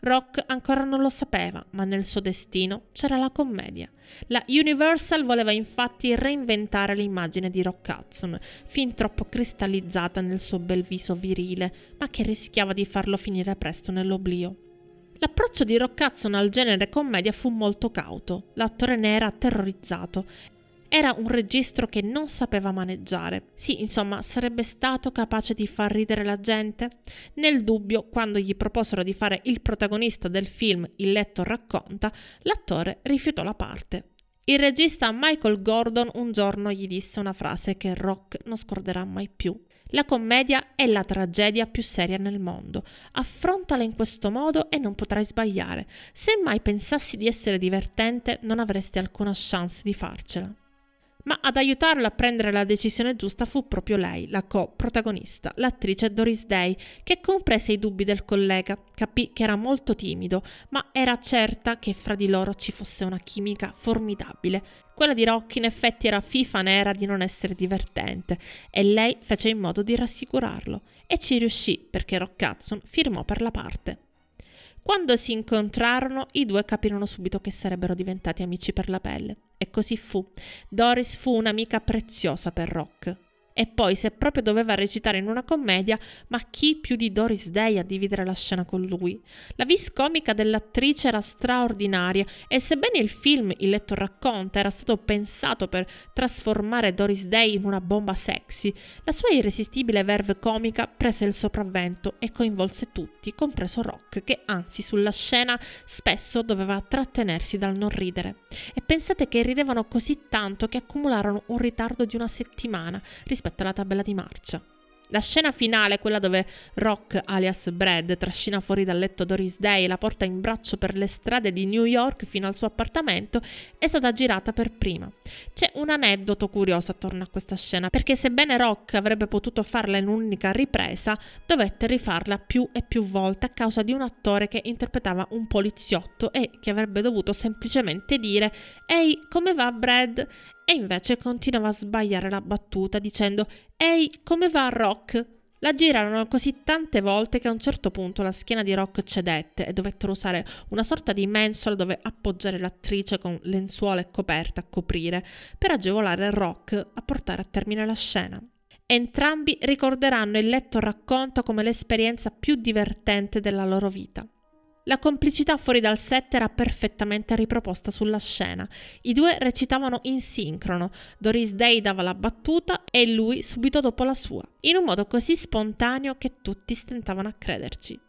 Rock ancora non lo sapeva, ma nel suo destino c'era la commedia. La Universal voleva infatti reinventare l'immagine di Rock Hudson, fin troppo cristallizzata nel suo bel viso virile, ma che rischiava di farlo finire presto nell'oblio. L'approccio di Roccazzo al genere commedia fu molto cauto, l'attore ne era terrorizzato. Era un registro che non sapeva maneggiare. Sì, insomma, sarebbe stato capace di far ridere la gente? Nel dubbio, quando gli proposero di fare il protagonista del film Il letto racconta, l'attore rifiutò la parte. Il regista Michael Gordon un giorno gli disse una frase che Rock non scorderà mai più. La commedia è la tragedia più seria nel mondo. Affrontala in questo modo e non potrai sbagliare. Se mai pensassi di essere divertente, non avresti alcuna chance di farcela ma ad aiutarlo a prendere la decisione giusta fu proprio lei, la co-protagonista, l'attrice Doris Day, che comprese i dubbi del collega, capì che era molto timido, ma era certa che fra di loro ci fosse una chimica formidabile. Quella di Rocky in effetti era fifa nera di non essere divertente e lei fece in modo di rassicurarlo e ci riuscì perché Rock Hudson firmò per la parte. Quando si incontrarono, i due capirono subito che sarebbero diventati amici per la pelle. E così fu. Doris fu un'amica preziosa per Rock. E poi, se proprio doveva recitare in una commedia, ma chi più di Doris Day a dividere la scena con lui? La vis comica dell'attrice era straordinaria e sebbene il film Il letto racconta era stato pensato per trasformare Doris Day in una bomba sexy, la sua irresistibile verve comica prese il sopravvento e coinvolse tutti, compreso Rock, che anzi sulla scena spesso doveva trattenersi dal non ridere. E pensate che ridevano così tanto che accumularono un ritardo di una settimana rispetto rispetto alla tabella di marcia. La scena finale, quella dove Rock, alias Brad, trascina fuori dal letto Doris Day e la porta in braccio per le strade di New York fino al suo appartamento, è stata girata per prima. C'è un aneddoto curioso attorno a questa scena, perché sebbene Rock avrebbe potuto farla in un'unica ripresa, dovette rifarla più e più volte a causa di un attore che interpretava un poliziotto e che avrebbe dovuto semplicemente dire Ehi, come va Brad? e invece continuava a sbagliare la battuta dicendo Ehi, come va Rock? La girarono così tante volte che a un certo punto la schiena di Rock cedette e dovettero usare una sorta di mensola dove appoggiare l'attrice con lenzuola e coperta a coprire per agevolare Rock a portare a termine la scena. Entrambi ricorderanno il letto racconto come l'esperienza più divertente della loro vita. La complicità fuori dal set era perfettamente riproposta sulla scena. I due recitavano in sincrono, Doris Day dava la battuta e lui subito dopo la sua, in un modo così spontaneo che tutti stentavano a crederci.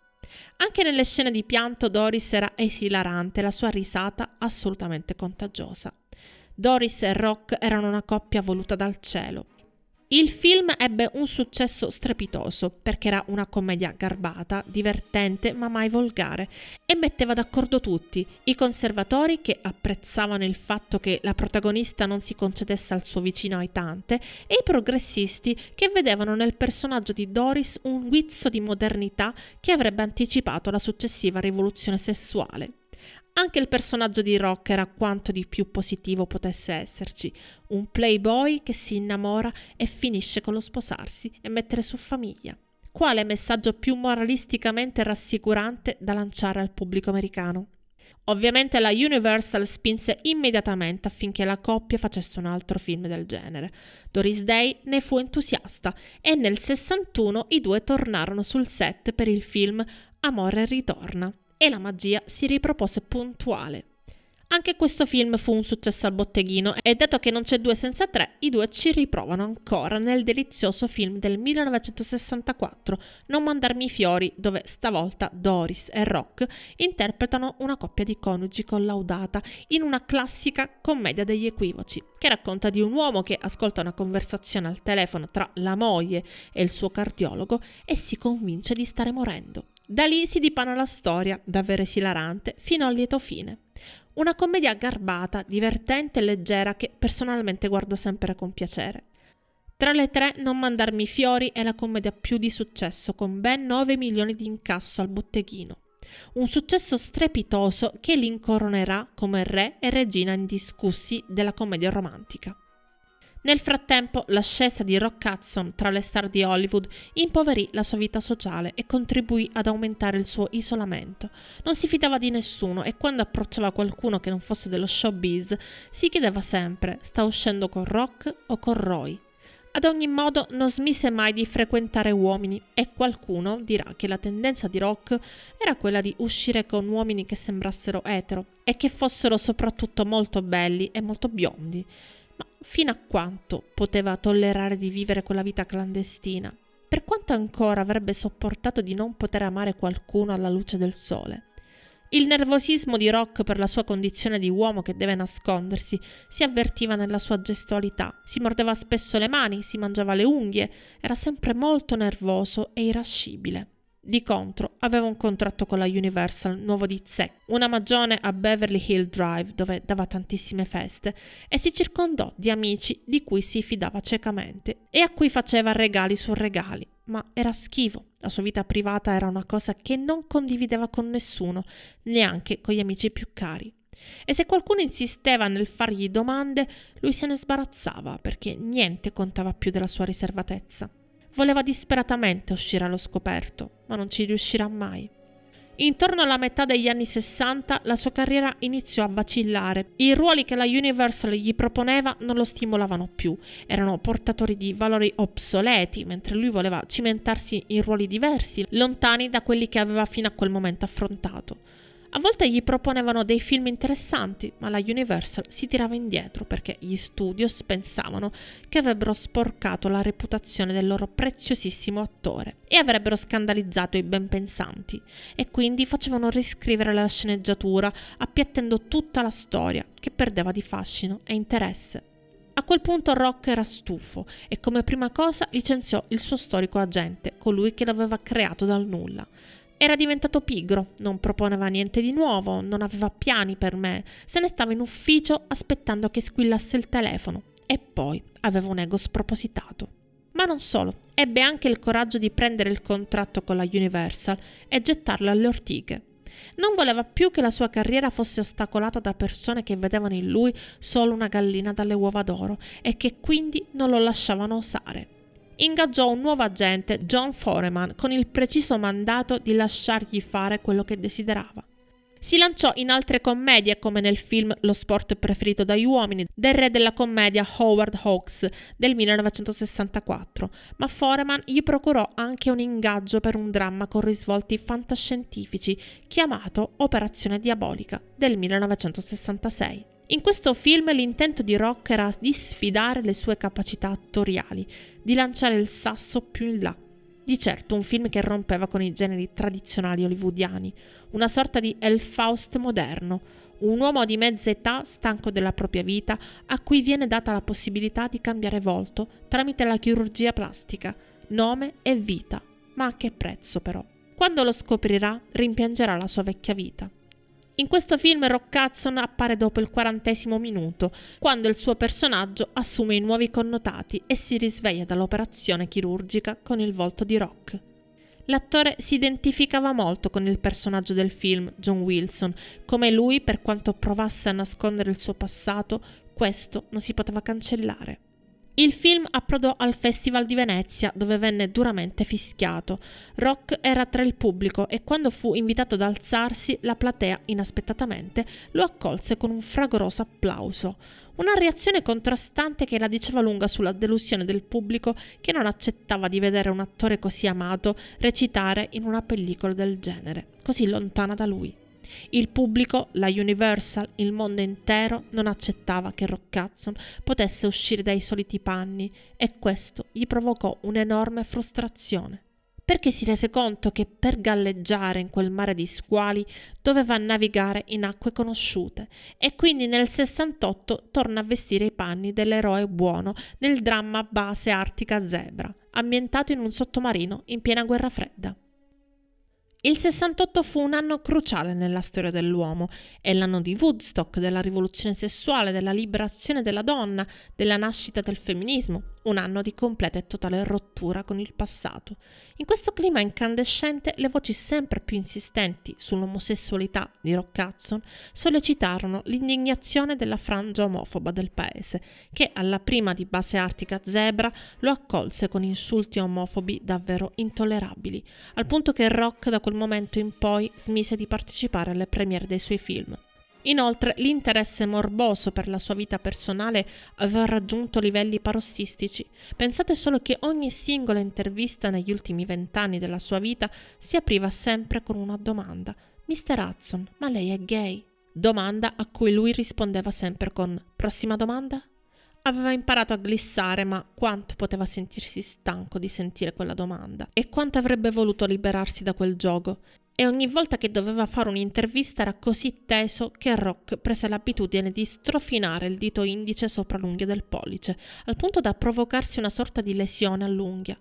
Anche nelle scene di pianto Doris era esilarante, la sua risata assolutamente contagiosa. Doris e Rock erano una coppia voluta dal cielo. Il film ebbe un successo strepitoso perché era una commedia garbata, divertente ma mai volgare e metteva d'accordo tutti, i conservatori che apprezzavano il fatto che la protagonista non si concedesse al suo vicino aitante e i progressisti che vedevano nel personaggio di Doris un guizzo di modernità che avrebbe anticipato la successiva rivoluzione sessuale. Anche il personaggio di Rock era quanto di più positivo potesse esserci, un playboy che si innamora e finisce con lo sposarsi e mettere su famiglia. Quale messaggio più moralisticamente rassicurante da lanciare al pubblico americano? Ovviamente la Universal spinse immediatamente affinché la coppia facesse un altro film del genere. Doris Day ne fu entusiasta e nel 61 i due tornarono sul set per il film Amore ritorna e la magia si ripropose puntuale. Anche questo film fu un successo al botteghino e detto che non c'è due senza tre, i due ci riprovano ancora nel delizioso film del 1964 Non mandarmi i fiori, dove stavolta Doris e Rock interpretano una coppia di coniugi collaudata in una classica commedia degli equivoci, che racconta di un uomo che ascolta una conversazione al telefono tra la moglie e il suo cardiologo e si convince di stare morendo. Da lì si dipana la storia, davvero esilarante, fino al lieto fine. Una commedia garbata, divertente e leggera che personalmente guardo sempre con piacere. Tra le tre, Non mandarmi fiori è la commedia più di successo, con ben 9 milioni di incasso al botteghino. Un successo strepitoso che l'incoronerà come re e regina indiscussi della commedia romantica. Nel frattempo, l'ascesa di Rock Hudson tra le star di Hollywood impoverì la sua vita sociale e contribuì ad aumentare il suo isolamento. Non si fidava di nessuno e quando approcciava qualcuno che non fosse dello showbiz, si chiedeva sempre: sta uscendo con Rock o con Roy? Ad ogni modo non smise mai di frequentare uomini e qualcuno dirà che la tendenza di Rock era quella di uscire con uomini che sembrassero etero e che fossero soprattutto molto belli e molto biondi. Ma fino a quanto poteva tollerare di vivere quella vita clandestina? Per quanto ancora avrebbe sopportato di non poter amare qualcuno alla luce del sole? Il nervosismo di Rock per la sua condizione di uomo che deve nascondersi si avvertiva nella sua gestualità. Si mordeva spesso le mani, si mangiava le unghie, era sempre molto nervoso e irascibile. Di contro, aveva un contratto con la Universal nuovo di Zec, una magione a Beverly Hill Drive dove dava tantissime feste e si circondò di amici di cui si fidava ciecamente e a cui faceva regali su regali. Ma era schivo, la sua vita privata era una cosa che non condivideva con nessuno, neanche con gli amici più cari. E se qualcuno insisteva nel fargli domande, lui se ne sbarazzava perché niente contava più della sua riservatezza. Voleva disperatamente uscire allo scoperto, ma non ci riuscirà mai. Intorno alla metà degli anni 60 la sua carriera iniziò a vacillare. I ruoli che la Universal gli proponeva non lo stimolavano più, erano portatori di valori obsoleti, mentre lui voleva cimentarsi in ruoli diversi, lontani da quelli che aveva fino a quel momento affrontato. A volte gli proponevano dei film interessanti, ma la Universal si tirava indietro perché gli studios pensavano che avrebbero sporcato la reputazione del loro preziosissimo attore e avrebbero scandalizzato i ben pensanti e quindi facevano riscrivere la sceneggiatura appiattendo tutta la storia che perdeva di fascino e interesse. A quel punto Rock era stufo e come prima cosa licenziò il suo storico agente, colui che l'aveva creato dal nulla. Era diventato pigro, non proponeva niente di nuovo, non aveva piani per me, se ne stava in ufficio aspettando che squillasse il telefono e poi aveva un ego spropositato. Ma non solo, ebbe anche il coraggio di prendere il contratto con la Universal e gettarlo alle ortiche. Non voleva più che la sua carriera fosse ostacolata da persone che vedevano in lui solo una gallina dalle uova d'oro e che quindi non lo lasciavano osare ingaggiò un nuovo agente, John Foreman, con il preciso mandato di lasciargli fare quello che desiderava. Si lanciò in altre commedie come nel film Lo sport preferito dagli uomini del re della commedia Howard Hawks del 1964, ma Foreman gli procurò anche un ingaggio per un dramma con risvolti fantascientifici chiamato Operazione Diabolica del 1966. In questo film l'intento di Rock era di sfidare le sue capacità attoriali, di lanciare il sasso più in là. Di certo un film che rompeva con i generi tradizionali hollywoodiani, una sorta di El Faust moderno, un uomo di mezza età, stanco della propria vita, a cui viene data la possibilità di cambiare volto tramite la chirurgia plastica, nome e vita, ma a che prezzo però. Quando lo scoprirà, rimpiangerà la sua vecchia vita. In questo film Rock Hudson appare dopo il quarantesimo minuto, quando il suo personaggio assume i nuovi connotati e si risveglia dall'operazione chirurgica con il volto di Rock. L'attore si identificava molto con il personaggio del film, John Wilson, come lui, per quanto provasse a nascondere il suo passato, questo non si poteva cancellare. Il film approdò al Festival di Venezia dove venne duramente fischiato. Rock era tra il pubblico e quando fu invitato ad alzarsi la platea inaspettatamente lo accolse con un fragoroso applauso. Una reazione contrastante che la diceva lunga sulla delusione del pubblico che non accettava di vedere un attore così amato recitare in una pellicola del genere, così lontana da lui. Il pubblico, la Universal, il mondo intero non accettava che Rock Hudson potesse uscire dai soliti panni e questo gli provocò un'enorme frustrazione perché si rese conto che per galleggiare in quel mare di squali doveva navigare in acque conosciute e quindi nel 68 torna a vestire i panni dell'eroe buono nel dramma base artica Zebra, ambientato in un sottomarino in piena guerra fredda. Il 68 fu un anno cruciale nella storia dell'uomo. È l'anno di Woodstock, della rivoluzione sessuale, della liberazione della donna, della nascita del femminismo, un anno di completa e totale rottura con il passato. In questo clima incandescente, le voci sempre più insistenti sull'omosessualità di Rock Hudson sollecitarono l'indignazione della frangia omofoba del paese, che alla prima di base artica Zebra lo accolse con insulti omofobi davvero intollerabili, al punto che Rock da quel momento in poi smise di partecipare alle premiere dei suoi film. Inoltre l'interesse morboso per la sua vita personale aveva raggiunto livelli parossistici. Pensate solo che ogni singola intervista negli ultimi vent'anni della sua vita si apriva sempre con una domanda. Mr. Hudson, ma lei è gay? Domanda a cui lui rispondeva sempre con prossima domanda? Aveva imparato a glissare, ma quanto poteva sentirsi stanco di sentire quella domanda e quanto avrebbe voluto liberarsi da quel gioco. E ogni volta che doveva fare un'intervista era così teso che Rock prese l'abitudine di strofinare il dito indice sopra l'unghia del pollice, al punto da provocarsi una sorta di lesione all'unghia.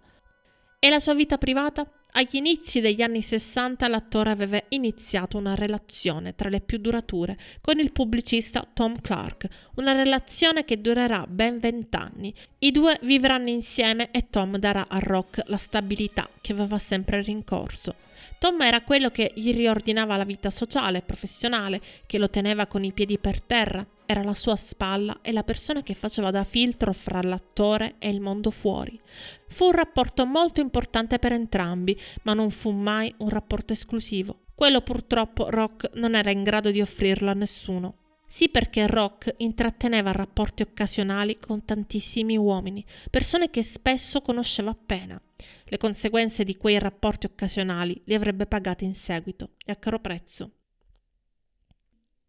E la sua vita privata? Agli inizi degli anni 60 l'attore aveva iniziato una relazione tra le più durature con il pubblicista Tom Clark, una relazione che durerà ben vent'anni. I due vivranno insieme e Tom darà a Rock la stabilità che aveva sempre rincorso. Tom era quello che gli riordinava la vita sociale e professionale, che lo teneva con i piedi per terra, era la sua spalla e la persona che faceva da filtro fra l'attore e il mondo fuori. Fu un rapporto molto importante per entrambi, ma non fu mai un rapporto esclusivo. Quello purtroppo Rock non era in grado di offrirlo a nessuno. Sì perché Rock intratteneva rapporti occasionali con tantissimi uomini, persone che spesso conosceva appena. Le conseguenze di quei rapporti occasionali li avrebbe pagate in seguito e a caro prezzo.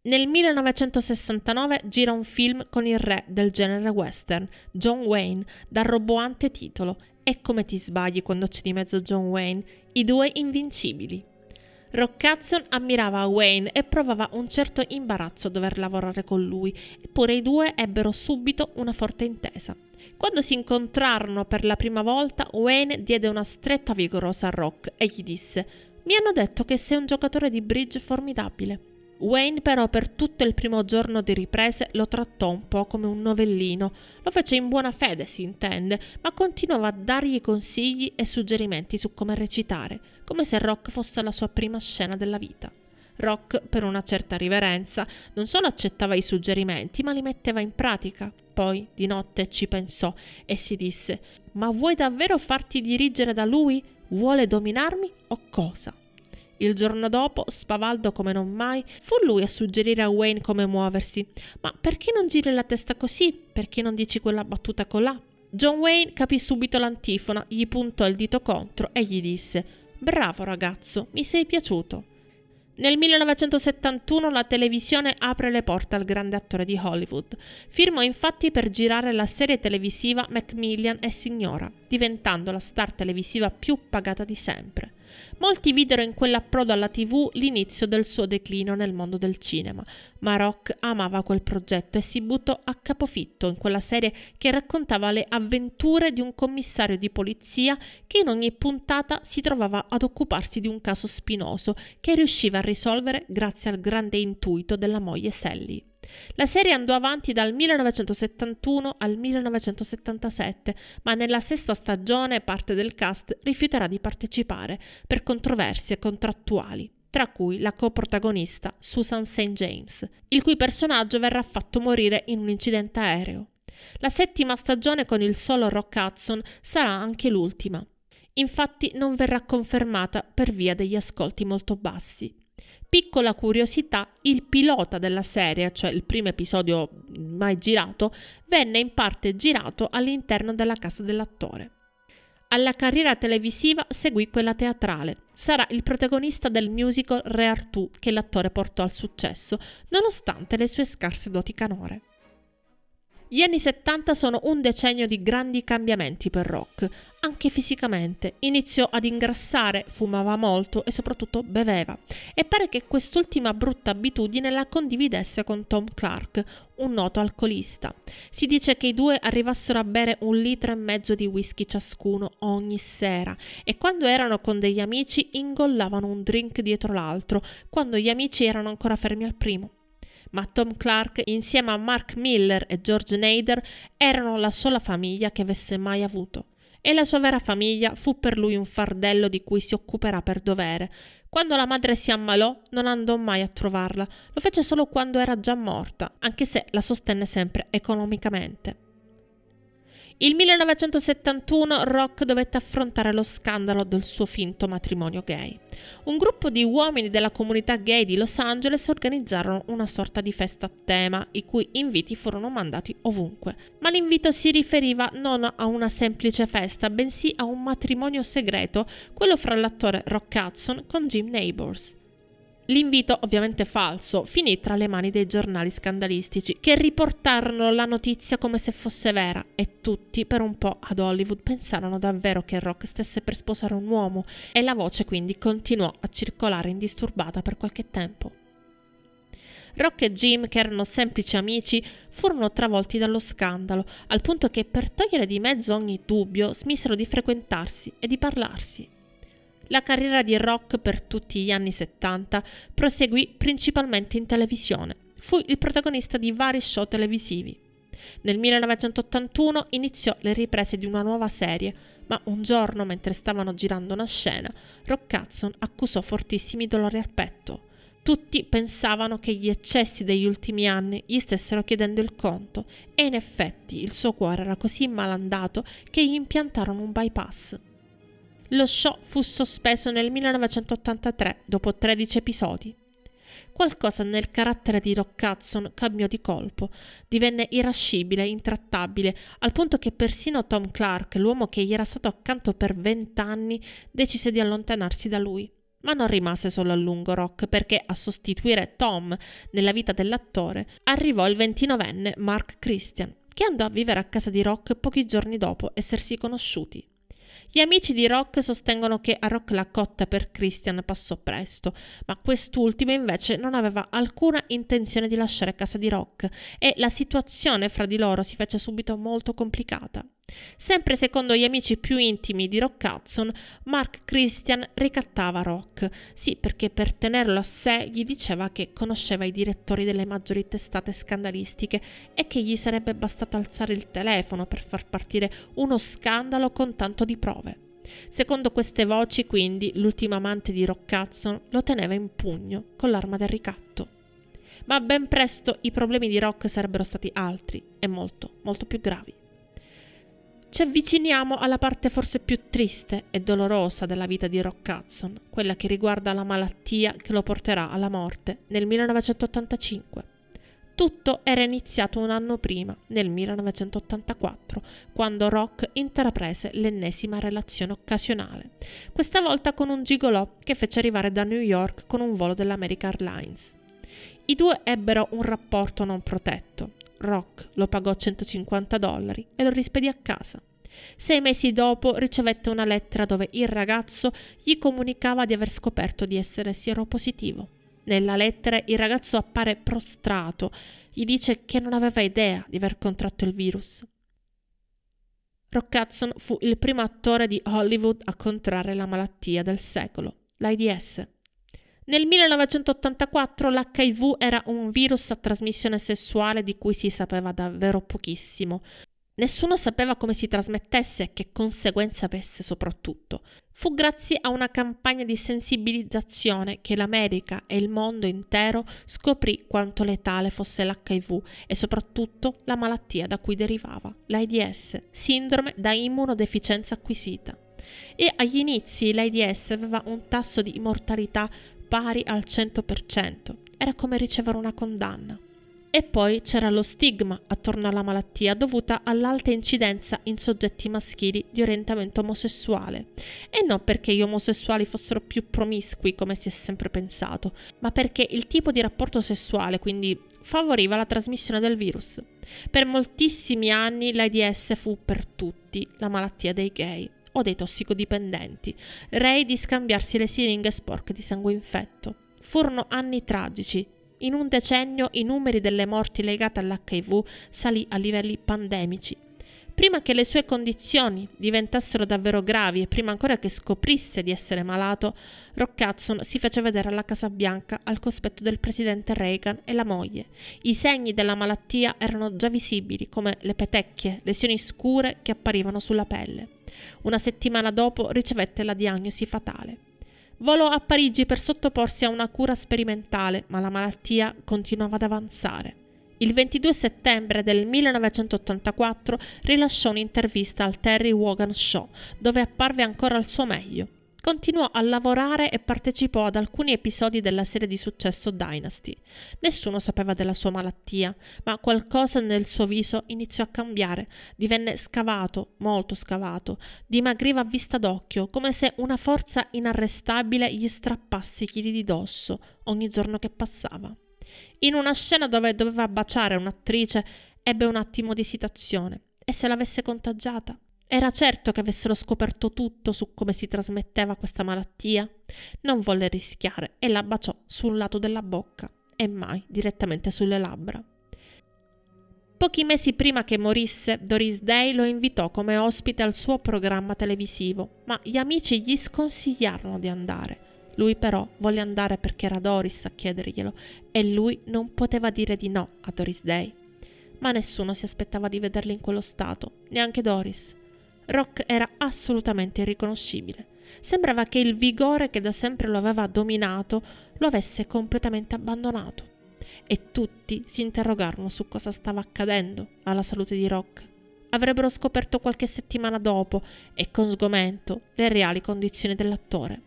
Nel 1969 gira un film con il re del genere western, John Wayne, dal roboante titolo E come ti sbagli quando c'è di mezzo John Wayne, i due invincibili. Rockatson ammirava Wayne e provava un certo imbarazzo a dover lavorare con lui, eppure i due ebbero subito una forte intesa. Quando si incontrarono per la prima volta, Wayne diede una stretta vigorosa a Rock e gli disse: Mi hanno detto che sei un giocatore di bridge formidabile. Wayne però per tutto il primo giorno di riprese lo trattò un po' come un novellino, lo fece in buona fede si intende, ma continuava a dargli consigli e suggerimenti su come recitare, come se Rock fosse la sua prima scena della vita. Rock, per una certa riverenza, non solo accettava i suggerimenti, ma li metteva in pratica. Poi, di notte, ci pensò e si disse, ma vuoi davvero farti dirigere da lui? Vuole dominarmi o cosa? Il giorno dopo, spavaldo come non mai, fu lui a suggerire a Wayne come muoversi. Ma perché non giri la testa così? Perché non dici quella battuta colà? John Wayne capì subito l'antifona, gli puntò il dito contro e gli disse: Bravo ragazzo, mi sei piaciuto. Nel 1971 la televisione apre le porte al grande attore di Hollywood. Firmò infatti per girare la serie televisiva Macmillan e Signora, diventando la star televisiva più pagata di sempre. Molti videro in quell'approdo alla TV l'inizio del suo declino nel mondo del cinema, ma Rock amava quel progetto e si buttò a capofitto in quella serie che raccontava le avventure di un commissario di polizia che in ogni puntata si trovava ad occuparsi di un caso spinoso che riusciva a risolvere grazie al grande intuito della moglie Sally. La serie andò avanti dal 1971 al 1977, ma nella sesta stagione parte del cast rifiuterà di partecipare per controversie contrattuali tra cui la coprotagonista Susan St. James, il cui personaggio verrà fatto morire in un incidente aereo. La settima stagione con il solo Rock Hudson sarà anche l'ultima. Infatti non verrà confermata per via degli ascolti molto bassi. Piccola curiosità, il pilota della serie, cioè il primo episodio mai girato, venne in parte girato all'interno della casa dell'attore. Alla carriera televisiva seguì quella teatrale. Sarà il protagonista del musical Re Artù che l'attore portò al successo, nonostante le sue scarse doti canore. Gli anni 70 sono un decennio di grandi cambiamenti per Rock, anche fisicamente. Iniziò ad ingrassare, fumava molto e soprattutto beveva. E pare che quest'ultima brutta abitudine la condividesse con Tom Clark, un noto alcolista. Si dice che i due arrivassero a bere un litro e mezzo di whisky ciascuno ogni sera e quando erano con degli amici ingollavano un drink dietro l'altro, quando gli amici erano ancora fermi al primo ma Tom Clark, insieme a Mark Miller e George Nader, erano la sola famiglia che avesse mai avuto. E la sua vera famiglia fu per lui un fardello di cui si occuperà per dovere. Quando la madre si ammalò, non andò mai a trovarla, lo fece solo quando era già morta, anche se la sostenne sempre economicamente. Il 1971 Rock dovette affrontare lo scandalo del suo finto matrimonio gay. Un gruppo di uomini della comunità gay di Los Angeles organizzarono una sorta di festa a tema, i cui inviti furono mandati ovunque. Ma l'invito si riferiva non a una semplice festa, bensì a un matrimonio segreto, quello fra l'attore Rock Hudson con Jim Neighbors. L'invito, ovviamente falso, finì tra le mani dei giornali scandalistici, che riportarono la notizia come se fosse vera e tutti per un po' ad Hollywood pensarono davvero che Rock stesse per sposare un uomo e la voce quindi continuò a circolare indisturbata per qualche tempo. Rock e Jim, che erano semplici amici, furono travolti dallo scandalo, al punto che per togliere di mezzo ogni dubbio smisero di frequentarsi e di parlarsi la carriera di Rock per tutti gli anni 70 proseguì principalmente in televisione. Fu il protagonista di vari show televisivi. Nel 1981 iniziò le riprese di una nuova serie, ma un giorno, mentre stavano girando una scena, Rock Hudson accusò fortissimi dolori al petto. Tutti pensavano che gli eccessi degli ultimi anni gli stessero chiedendo il conto e in effetti il suo cuore era così malandato che gli impiantarono un bypass. Lo show fu sospeso nel 1983 dopo 13 episodi. Qualcosa nel carattere di Rock Hudson cambiò di colpo, divenne irascibile, intrattabile, al punto che persino Tom Clark, l'uomo che gli era stato accanto per vent'anni, decise di allontanarsi da lui. Ma non rimase solo a lungo Rock perché a sostituire Tom nella vita dell'attore arrivò il ventinovenne Mark Christian, che andò a vivere a casa di Rock pochi giorni dopo essersi conosciuti. Gli amici di Rock sostengono che a Rock la cotta per Christian passò presto, ma quest'ultimo invece non aveva alcuna intenzione di lasciare casa di Rock e la situazione fra di loro si fece subito molto complicata. Sempre secondo gli amici più intimi di Rock Hudson, Mark Christian ricattava Rock, sì perché per tenerlo a sé gli diceva che conosceva i direttori delle maggiori testate scandalistiche e che gli sarebbe bastato alzare il telefono per far partire uno scandalo con tanto di prove. Secondo queste voci, quindi, l'ultimo amante di Rock Hudson lo teneva in pugno con l'arma del ricatto. Ma ben presto i problemi di Rock sarebbero stati altri e molto, molto più gravi. Ci avviciniamo alla parte forse più triste e dolorosa della vita di Rock Hudson, quella che riguarda la malattia che lo porterà alla morte nel 1985. Tutto era iniziato un anno prima, nel 1984, quando Rock intraprese l'ennesima relazione occasionale, questa volta con un gigolò che fece arrivare da New York con un volo dell'America Airlines. I due ebbero un rapporto non protetto, Rock lo pagò 150 dollari e lo rispedì a casa. Sei mesi dopo ricevette una lettera dove il ragazzo gli comunicava di aver scoperto di essere sieropositivo. Nella lettera il ragazzo appare prostrato, gli dice che non aveva idea di aver contratto il virus. Rock Hudson fu il primo attore di Hollywood a contrarre la malattia del secolo, l'AIDS. Nel 1984 l'HIV era un virus a trasmissione sessuale di cui si sapeva davvero pochissimo. Nessuno sapeva come si trasmettesse e che conseguenze avesse soprattutto. Fu grazie a una campagna di sensibilizzazione che l'America e il mondo intero scoprì quanto letale fosse l'HIV e soprattutto la malattia da cui derivava, l'AIDS, sindrome da immunodeficienza acquisita. E agli inizi l'AIDS aveva un tasso di mortalità pari al 100%, era come ricevere una condanna. E poi c'era lo stigma attorno alla malattia dovuta all'alta incidenza in soggetti maschili di orientamento omosessuale. E non perché gli omosessuali fossero più promiscui come si è sempre pensato, ma perché il tipo di rapporto sessuale, quindi favoriva la trasmissione del virus. Per moltissimi anni l'AIDS fu per tutti la malattia dei gay o dei tossicodipendenti, rei di scambiarsi le siringhe sporche di sangue infetto. Furono anni tragici. In un decennio i numeri delle morti legate all'HIV salì a livelli pandemici prima che le sue condizioni diventassero davvero gravi e prima ancora che scoprisse di essere malato, Rock Hudson si fece vedere alla Casa Bianca al cospetto del presidente Reagan e la moglie. I segni della malattia erano già visibili, come le petecchie, lesioni scure che apparivano sulla pelle. Una settimana dopo ricevette la diagnosi fatale. Volò a Parigi per sottoporsi a una cura sperimentale, ma la malattia continuava ad avanzare. Il 22 settembre del 1984 rilasciò un'intervista al Terry Wogan Show, dove apparve ancora al suo meglio continuò a lavorare e partecipò ad alcuni episodi della serie di successo Dynasty. Nessuno sapeva della sua malattia, ma qualcosa nel suo viso iniziò a cambiare, divenne scavato, molto scavato, dimagriva a vista d'occhio, come se una forza inarrestabile gli strappasse i chili di dosso ogni giorno che passava. In una scena dove doveva baciare un'attrice, ebbe un attimo di esitazione. E se l'avesse contagiata? Era certo che avessero scoperto tutto su come si trasmetteva questa malattia. Non volle rischiare e la baciò sul lato della bocca e mai direttamente sulle labbra. Pochi mesi prima che morisse, Doris Day lo invitò come ospite al suo programma televisivo, ma gli amici gli sconsigliarono di andare. Lui però volle andare perché era Doris a chiederglielo e lui non poteva dire di no a Doris Day. Ma nessuno si aspettava di vederli in quello stato, neanche Doris. Rock era assolutamente irriconoscibile. Sembrava che il vigore che da sempre lo aveva dominato lo avesse completamente abbandonato. E tutti si interrogarono su cosa stava accadendo alla salute di Rock. Avrebbero scoperto qualche settimana dopo e con sgomento le reali condizioni dell'attore.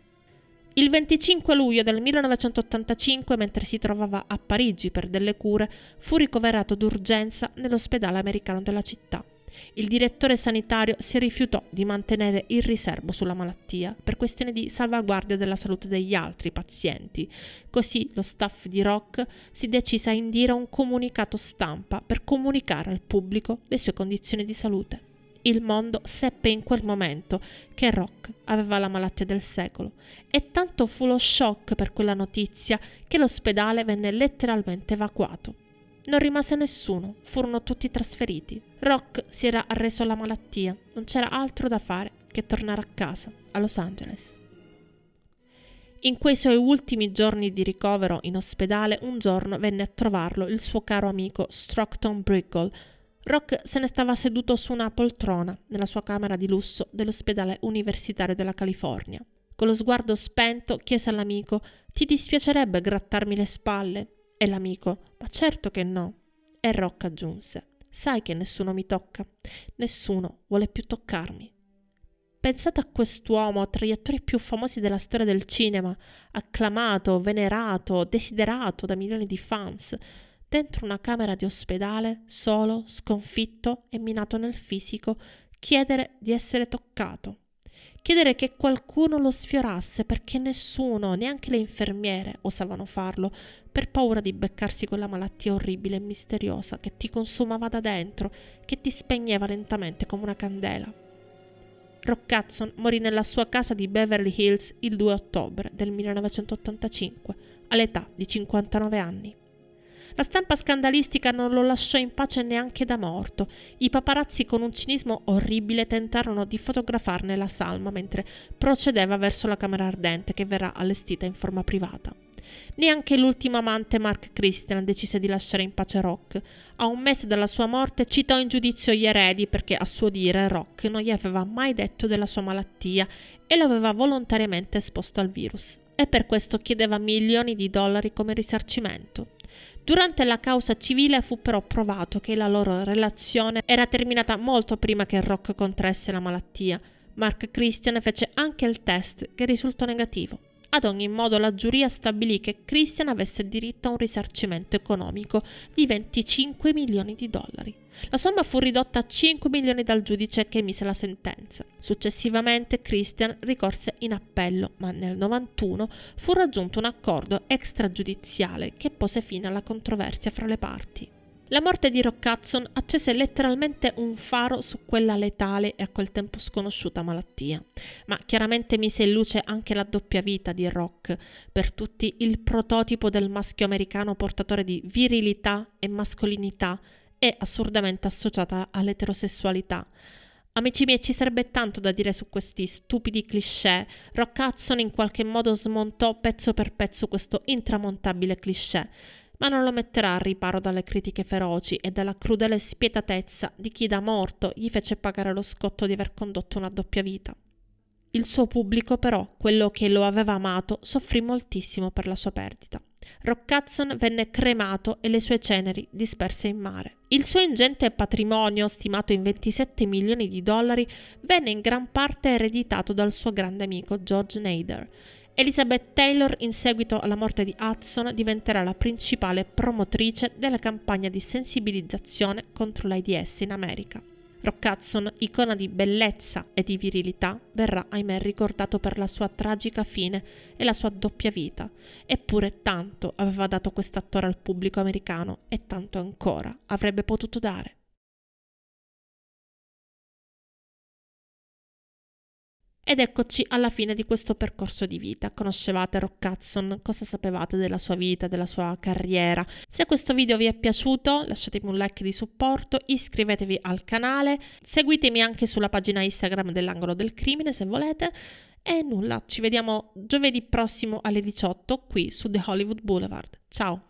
Il 25 luglio del 1985, mentre si trovava a Parigi per delle cure, fu ricoverato d'urgenza nell'ospedale americano della città. Il direttore sanitario si rifiutò di mantenere il riservo sulla malattia per questione di salvaguardia della salute degli altri pazienti. Così lo staff di Rock si decise a indire un comunicato stampa per comunicare al pubblico le sue condizioni di salute. Il mondo seppe in quel momento che Rock aveva la malattia del secolo e tanto fu lo shock per quella notizia che l'ospedale venne letteralmente evacuato. Non rimase nessuno, furono tutti trasferiti. Rock si era arreso alla malattia, non c'era altro da fare che tornare a casa, a Los Angeles. In quei suoi ultimi giorni di ricovero in ospedale, un giorno venne a trovarlo il suo caro amico Strockton Briggle. Rock se ne stava seduto su una poltrona nella sua camera di lusso dell'ospedale universitario della California. Con lo sguardo spento chiese all'amico: Ti dispiacerebbe grattarmi le spalle? E l'amico, ma certo che no. E Rocca aggiunse, sai che nessuno mi tocca, nessuno vuole più toccarmi. Pensate a quest'uomo, tra gli attori più famosi della storia del cinema, acclamato, venerato, desiderato da milioni di fans, dentro una camera di ospedale, solo, sconfitto e minato nel fisico, chiedere di essere toccato chiedere che qualcuno lo sfiorasse perché nessuno, neanche le infermiere, osavano farlo, per paura di beccarsi quella malattia orribile e misteriosa che ti consumava da dentro, che ti spegneva lentamente come una candela. Rock Hudson morì nella sua casa di Beverly Hills il 2 ottobre del 1985, all'età di 59 anni. La stampa scandalistica non lo lasciò in pace neanche da morto. I paparazzi con un cinismo orribile tentarono di fotografarne la salma mentre procedeva verso la camera ardente che verrà allestita in forma privata. Neanche l'ultimo amante Mark Christian decise di lasciare in pace Rock. A un mese dalla sua morte citò in giudizio gli eredi perché a suo dire Rock non gli aveva mai detto della sua malattia e lo aveva volontariamente esposto al virus. E per questo chiedeva milioni di dollari come risarcimento. Durante la causa civile fu però provato che la loro relazione era terminata molto prima che Rock contraesse la malattia. Mark Christian fece anche il test che risultò negativo. Ad ogni modo la giuria stabilì che Christian avesse diritto a un risarcimento economico di 25 milioni di dollari. La somma fu ridotta a 5 milioni dal giudice che emise la sentenza. Successivamente Christian ricorse in appello, ma nel 91 fu raggiunto un accordo extragiudiziale che pose fine alla controversia fra le parti. La morte di Rock Hudson accese letteralmente un faro su quella letale e a quel tempo sconosciuta malattia, ma chiaramente mise in luce anche la doppia vita di Rock, per tutti il prototipo del maschio americano portatore di virilità e mascolinità e assurdamente associata all'eterosessualità. Amici miei, ci sarebbe tanto da dire su questi stupidi cliché. Rock Hudson in qualche modo smontò pezzo per pezzo questo intramontabile cliché ma non lo metterà al riparo dalle critiche feroci e dalla crudele spietatezza di chi da morto gli fece pagare lo scotto di aver condotto una doppia vita. Il suo pubblico però, quello che lo aveva amato, soffrì moltissimo per la sua perdita. Rock Hudson venne cremato e le sue ceneri disperse in mare. Il suo ingente patrimonio, stimato in 27 milioni di dollari, venne in gran parte ereditato dal suo grande amico George Nader, Elizabeth Taylor, in seguito alla morte di Hudson, diventerà la principale promotrice della campagna di sensibilizzazione contro l'AIDS in America. Rock Hudson, icona di bellezza e di virilità, verrà ahimè ricordato per la sua tragica fine e la sua doppia vita, eppure tanto aveva dato quest'attore al pubblico americano e tanto ancora avrebbe potuto dare. Ed eccoci alla fine di questo percorso di vita. Conoscevate Rock Hudson? Cosa sapevate della sua vita, della sua carriera? Se questo video vi è piaciuto lasciatemi un like di supporto, iscrivetevi al canale, seguitemi anche sulla pagina Instagram dell'angolo del crimine se volete. E nulla, ci vediamo giovedì prossimo alle 18 qui su The Hollywood Boulevard. Ciao!